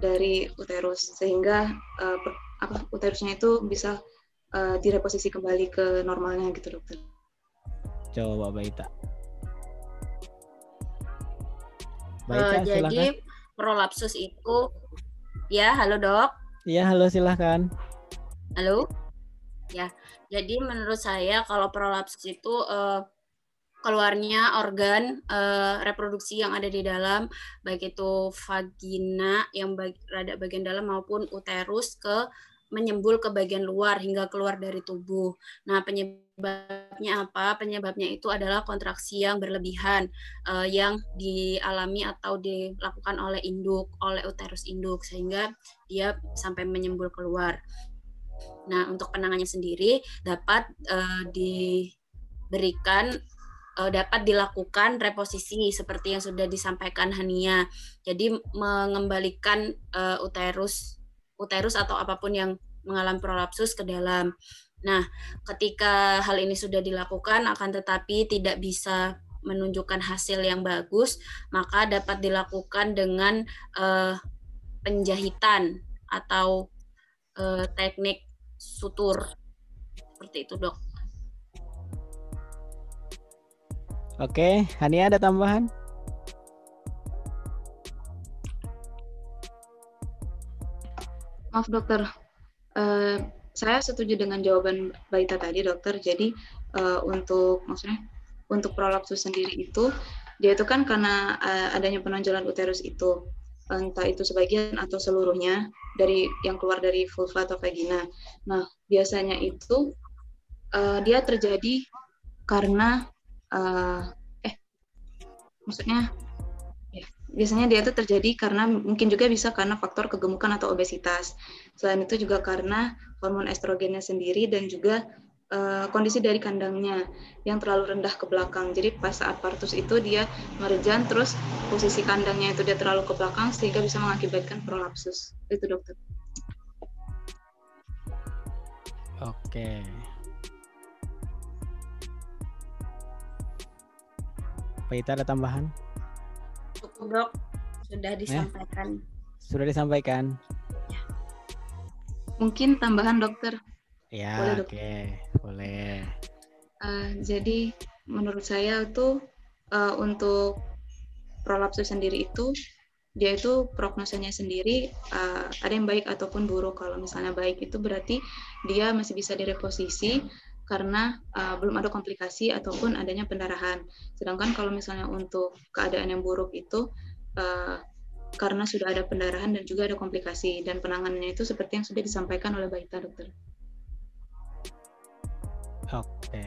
dari uterus sehingga uh, apa uterusnya itu bisa uh, direposisi kembali ke normalnya gitu dokter. Coba Mbak Ita. Baik, uh, jadi silahkan. prolapsus itu ya halo dok. Ya, halo silahkan. Halo. Ya jadi menurut saya kalau prolapsus itu uh, keluarnya organ uh, reproduksi yang ada di dalam baik itu vagina yang bag, rada bagian dalam maupun uterus ke menyembul ke bagian luar hingga keluar dari tubuh. Nah penyebab penyebabnya apa? Penyebabnya itu adalah kontraksi yang berlebihan uh, yang dialami atau dilakukan oleh induk, oleh uterus induk sehingga dia sampai menyembul keluar. Nah, untuk penangannya sendiri dapat uh, diberikan uh, dapat dilakukan reposisi seperti yang sudah disampaikan Hania. Jadi mengembalikan uh, uterus uterus atau apapun yang mengalami prolapsus ke dalam Nah, ketika hal ini sudah dilakukan, akan tetapi tidak bisa menunjukkan hasil yang bagus, maka dapat dilakukan dengan uh, penjahitan atau uh, teknik sutur. Seperti itu, Dok. Oke, Hani ada tambahan? Maaf, Dokter. Uh, saya setuju dengan jawaban Baita tadi dokter. Jadi uh, untuk maksudnya untuk prolapsus sendiri itu dia itu kan karena uh, adanya penonjolan uterus itu entah itu sebagian atau seluruhnya dari yang keluar dari vulva atau vagina. Nah, biasanya itu uh, dia terjadi karena uh, eh maksudnya biasanya dia itu terjadi karena mungkin juga bisa karena faktor kegemukan atau obesitas. Selain itu juga karena hormon estrogennya sendiri dan juga uh, kondisi dari kandangnya yang terlalu rendah ke belakang. Jadi pas saat partus itu dia merejan terus posisi kandangnya itu dia terlalu ke belakang sehingga bisa mengakibatkan prolapsus. Itu dokter. Oke. Pak Ita ada tambahan? cukup dok sudah ya. disampaikan. ya, Sudah disampaikan. Ya. Mungkin tambahan dokter. Ya, boleh, okay. boleh. Uh, jadi menurut saya itu uh, untuk prolapsus sendiri itu dia itu prognosanya sendiri uh, ada yang baik ataupun buruk. Kalau misalnya baik itu berarti dia masih bisa direposisi karena uh, belum ada komplikasi ataupun adanya pendarahan. Sedangkan kalau misalnya untuk keadaan yang buruk itu uh, karena sudah ada pendarahan dan juga ada komplikasi dan penanganannya itu seperti yang sudah disampaikan oleh Baita dokter. Oke.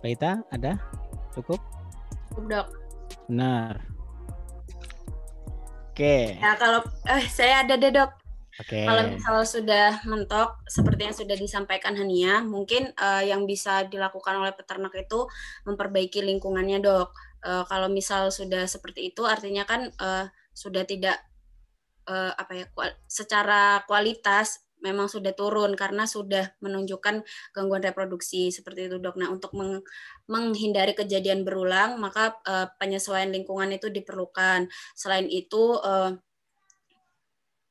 Baita ada? Cukup? Cukup dok. Benar. Oke. Okay. Ya, nah kalau eh, saya ada deh dok. Okay. Kalau misal sudah mentok seperti yang sudah disampaikan Hania, mungkin uh, yang bisa dilakukan oleh peternak itu memperbaiki lingkungannya, Dok. Uh, kalau misal sudah seperti itu artinya kan uh, sudah tidak uh, apa ya kual secara kualitas memang sudah turun karena sudah menunjukkan gangguan reproduksi seperti itu, Dok. Nah, untuk meng menghindari kejadian berulang, maka uh, penyesuaian lingkungan itu diperlukan. Selain itu uh,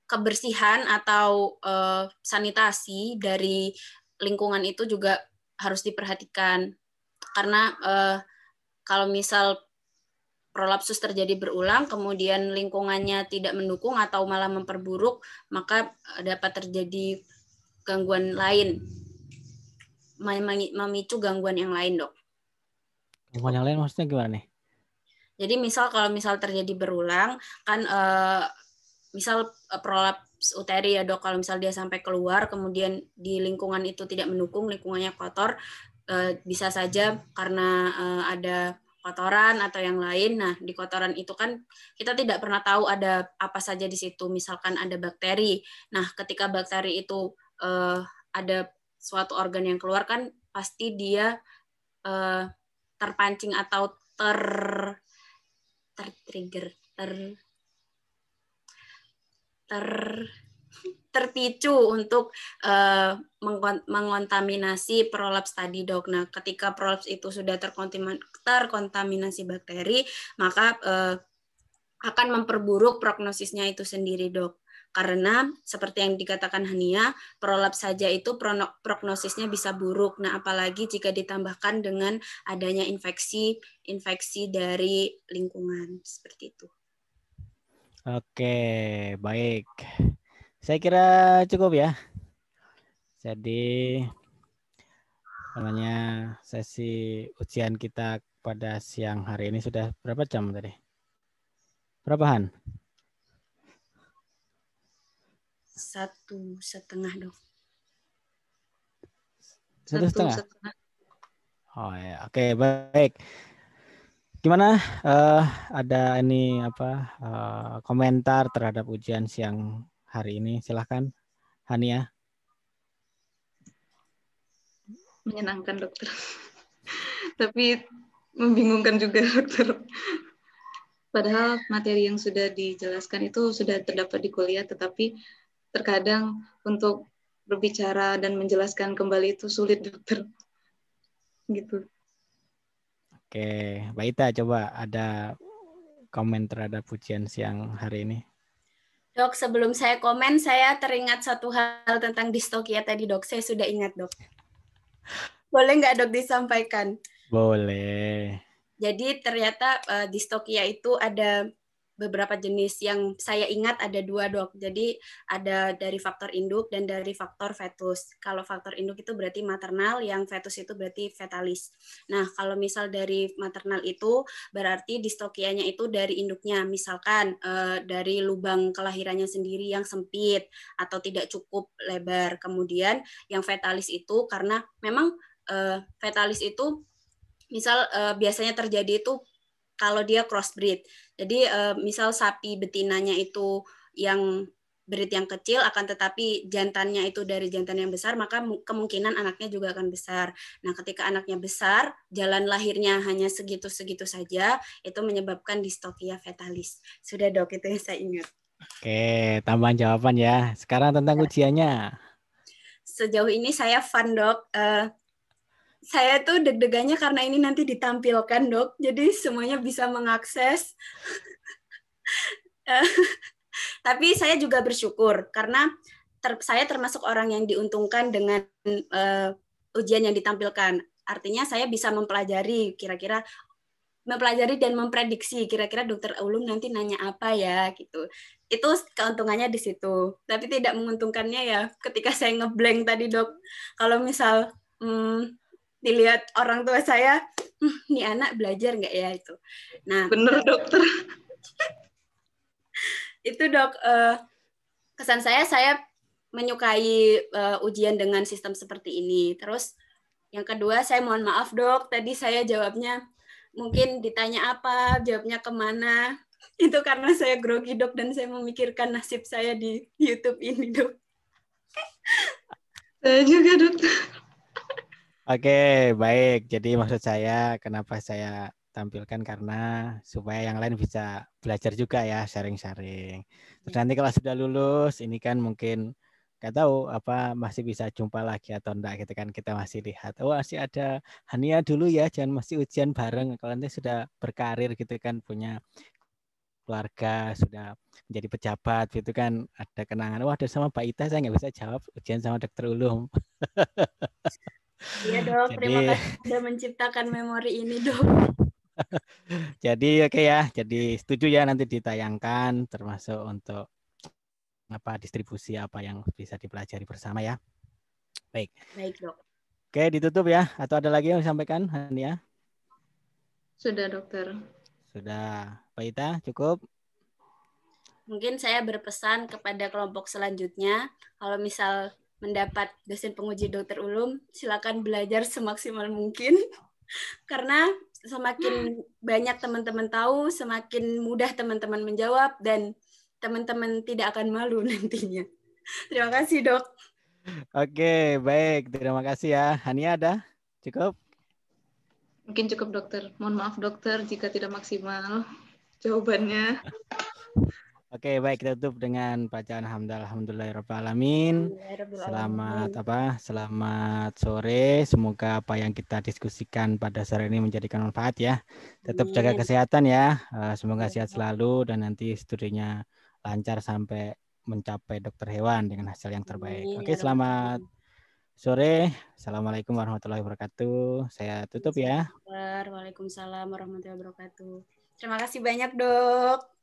kebersihan atau uh, sanitasi dari lingkungan itu juga harus diperhatikan karena uh, kalau misal prolapsus terjadi berulang kemudian lingkungannya tidak mendukung atau malah memperburuk maka eh, dapat terjadi gangguan lain memicu gangguan yang lain dok gangguan yang lain maksudnya gimana nih jadi misal kalau misal terjadi berulang kan uh, misal eh, prolaps uteri ya dok kalau misal dia sampai keluar kemudian di lingkungan itu tidak mendukung lingkungannya kotor eh, bisa saja karena eh, ada kotoran atau yang lain nah di kotoran itu kan kita tidak pernah tahu ada apa saja di situ misalkan ada bakteri nah ketika bakteri itu ada suatu organ yang keluar kan pasti dia terpancing atau ter tertrigger ter ter terpicu untuk uh, mengontaminasi prolaps tadi dok. Nah, ketika prolaps itu sudah terkontaminasi bakteri, maka uh, akan memperburuk prognosisnya itu sendiri dok. Karena seperti yang dikatakan Hania, prolaps saja itu prognosisnya bisa buruk. Nah, apalagi jika ditambahkan dengan adanya infeksi infeksi dari lingkungan seperti itu. Oke, baik. Saya kira cukup ya. Jadi namanya sesi ujian kita pada siang hari ini sudah berapa jam tadi? Berapa han? Satu setengah dong. Satu, Satu setengah. setengah. Oh ya, oke baik gimana uh, ada ini apa uh, komentar terhadap ujian siang hari ini silahkan Hania menyenangkan dokter tapi membingungkan juga dokter padahal materi yang sudah dijelaskan itu sudah terdapat di kuliah tetapi terkadang untuk berbicara dan menjelaskan kembali itu sulit dokter gitu Oke, Mbak Ita coba ada komen terhadap pujian siang hari ini. Dok, sebelum saya komen, saya teringat satu hal tentang distokia tadi, dok. Saya sudah ingat, dok. Boleh nggak, dok, disampaikan? Boleh. Jadi ternyata uh, distokia itu ada beberapa jenis yang saya ingat ada dua dok. Jadi ada dari faktor induk dan dari faktor fetus. Kalau faktor induk itu berarti maternal, yang fetus itu berarti fetalis. Nah kalau misal dari maternal itu berarti distokianya itu dari induknya, misalkan eh, dari lubang kelahirannya sendiri yang sempit atau tidak cukup lebar. Kemudian yang fetalis itu karena memang eh, fetalis itu misal eh, biasanya terjadi itu kalau dia crossbreed. Jadi uh, misal sapi betinanya itu yang breed yang kecil akan tetapi jantannya itu dari jantan yang besar maka kemungkinan anaknya juga akan besar. Nah, ketika anaknya besar, jalan lahirnya hanya segitu-segitu saja, itu menyebabkan distopia fetalis. Sudah Dok, itu yang saya ingat. Oke, tambahan jawaban ya. Sekarang tentang ya. ujiannya. Sejauh ini saya fun Dok. Uh, saya tuh deg-degannya karena ini nanti ditampilkan dok, jadi semuanya bisa mengakses. Eh, tapi saya juga bersyukur karena ter saya termasuk orang yang diuntungkan dengan uh, ujian yang ditampilkan. Artinya saya bisa mempelajari kira-kira mempelajari dan memprediksi kira-kira dokter ulum nanti nanya apa ya gitu. Itu keuntungannya di situ. Tapi tidak menguntungkannya ya ketika saya ngeblank tadi dok. Kalau misal hmm, dilihat orang tua saya hm, anak belajar nggak ya itu nah bener dokter itu dok uh, kesan saya saya menyukai uh, ujian dengan sistem seperti ini terus yang kedua saya mohon maaf dok tadi saya jawabnya mungkin ditanya apa jawabnya kemana itu karena saya grogi dok dan saya memikirkan nasib saya di YouTube ini dok saya juga dokter Oke, baik. Jadi maksud saya kenapa saya tampilkan karena supaya yang lain bisa belajar juga ya sharing-sharing. Terus nanti kalau sudah lulus ini kan mungkin nggak tahu apa masih bisa jumpa lagi atau enggak gitu kan kita masih lihat oh masih ada Hania dulu ya jangan masih ujian bareng kalau nanti sudah berkarir gitu kan punya keluarga sudah menjadi pejabat gitu kan ada kenangan wah ada sama Pak Ita saya nggak bisa jawab ujian sama dokter Ulum Iya dok, Jadi... terima kasih sudah menciptakan memori ini dok. Jadi oke okay ya. Jadi setuju ya nanti ditayangkan termasuk untuk apa distribusi apa yang bisa dipelajari bersama ya. Baik. Baik, Dok. Oke, ditutup ya. Atau ada lagi yang disampaikan, Hania? Sudah, Dokter. Sudah. Pak Ita, cukup? Mungkin saya berpesan kepada kelompok selanjutnya, kalau misal mendapat dosen penguji dokter ulum, silakan belajar semaksimal mungkin. Karena semakin banyak teman-teman tahu, semakin mudah teman-teman menjawab dan teman-teman tidak akan malu nantinya. Terima kasih, Dok. Oke, baik. Terima kasih ya. Hani ada? Cukup? Mungkin cukup, Dokter. Mohon maaf, Dokter, jika tidak maksimal jawabannya. Oke, baik kita tutup dengan bacaan hamdal alamin. Selamat apa? Selamat sore. Semoga apa yang kita diskusikan pada sore ini menjadikan manfaat ya. Tetap jaga kesehatan ya. Eh, semoga sehat selalu dan nanti studinya lancar sampai mencapai dokter hewan dengan hasil yang terbaik. Oke, ya selamat sore. Assalamualaikum warahmatullahi wabarakatuh. Saya tutup ya. Waalaikumsalam warahmatullahi wabarakatuh. Terima kasih banyak, Dok.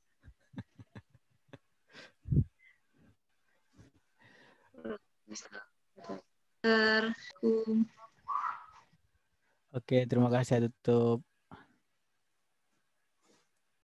Oke, terima kasih tutup.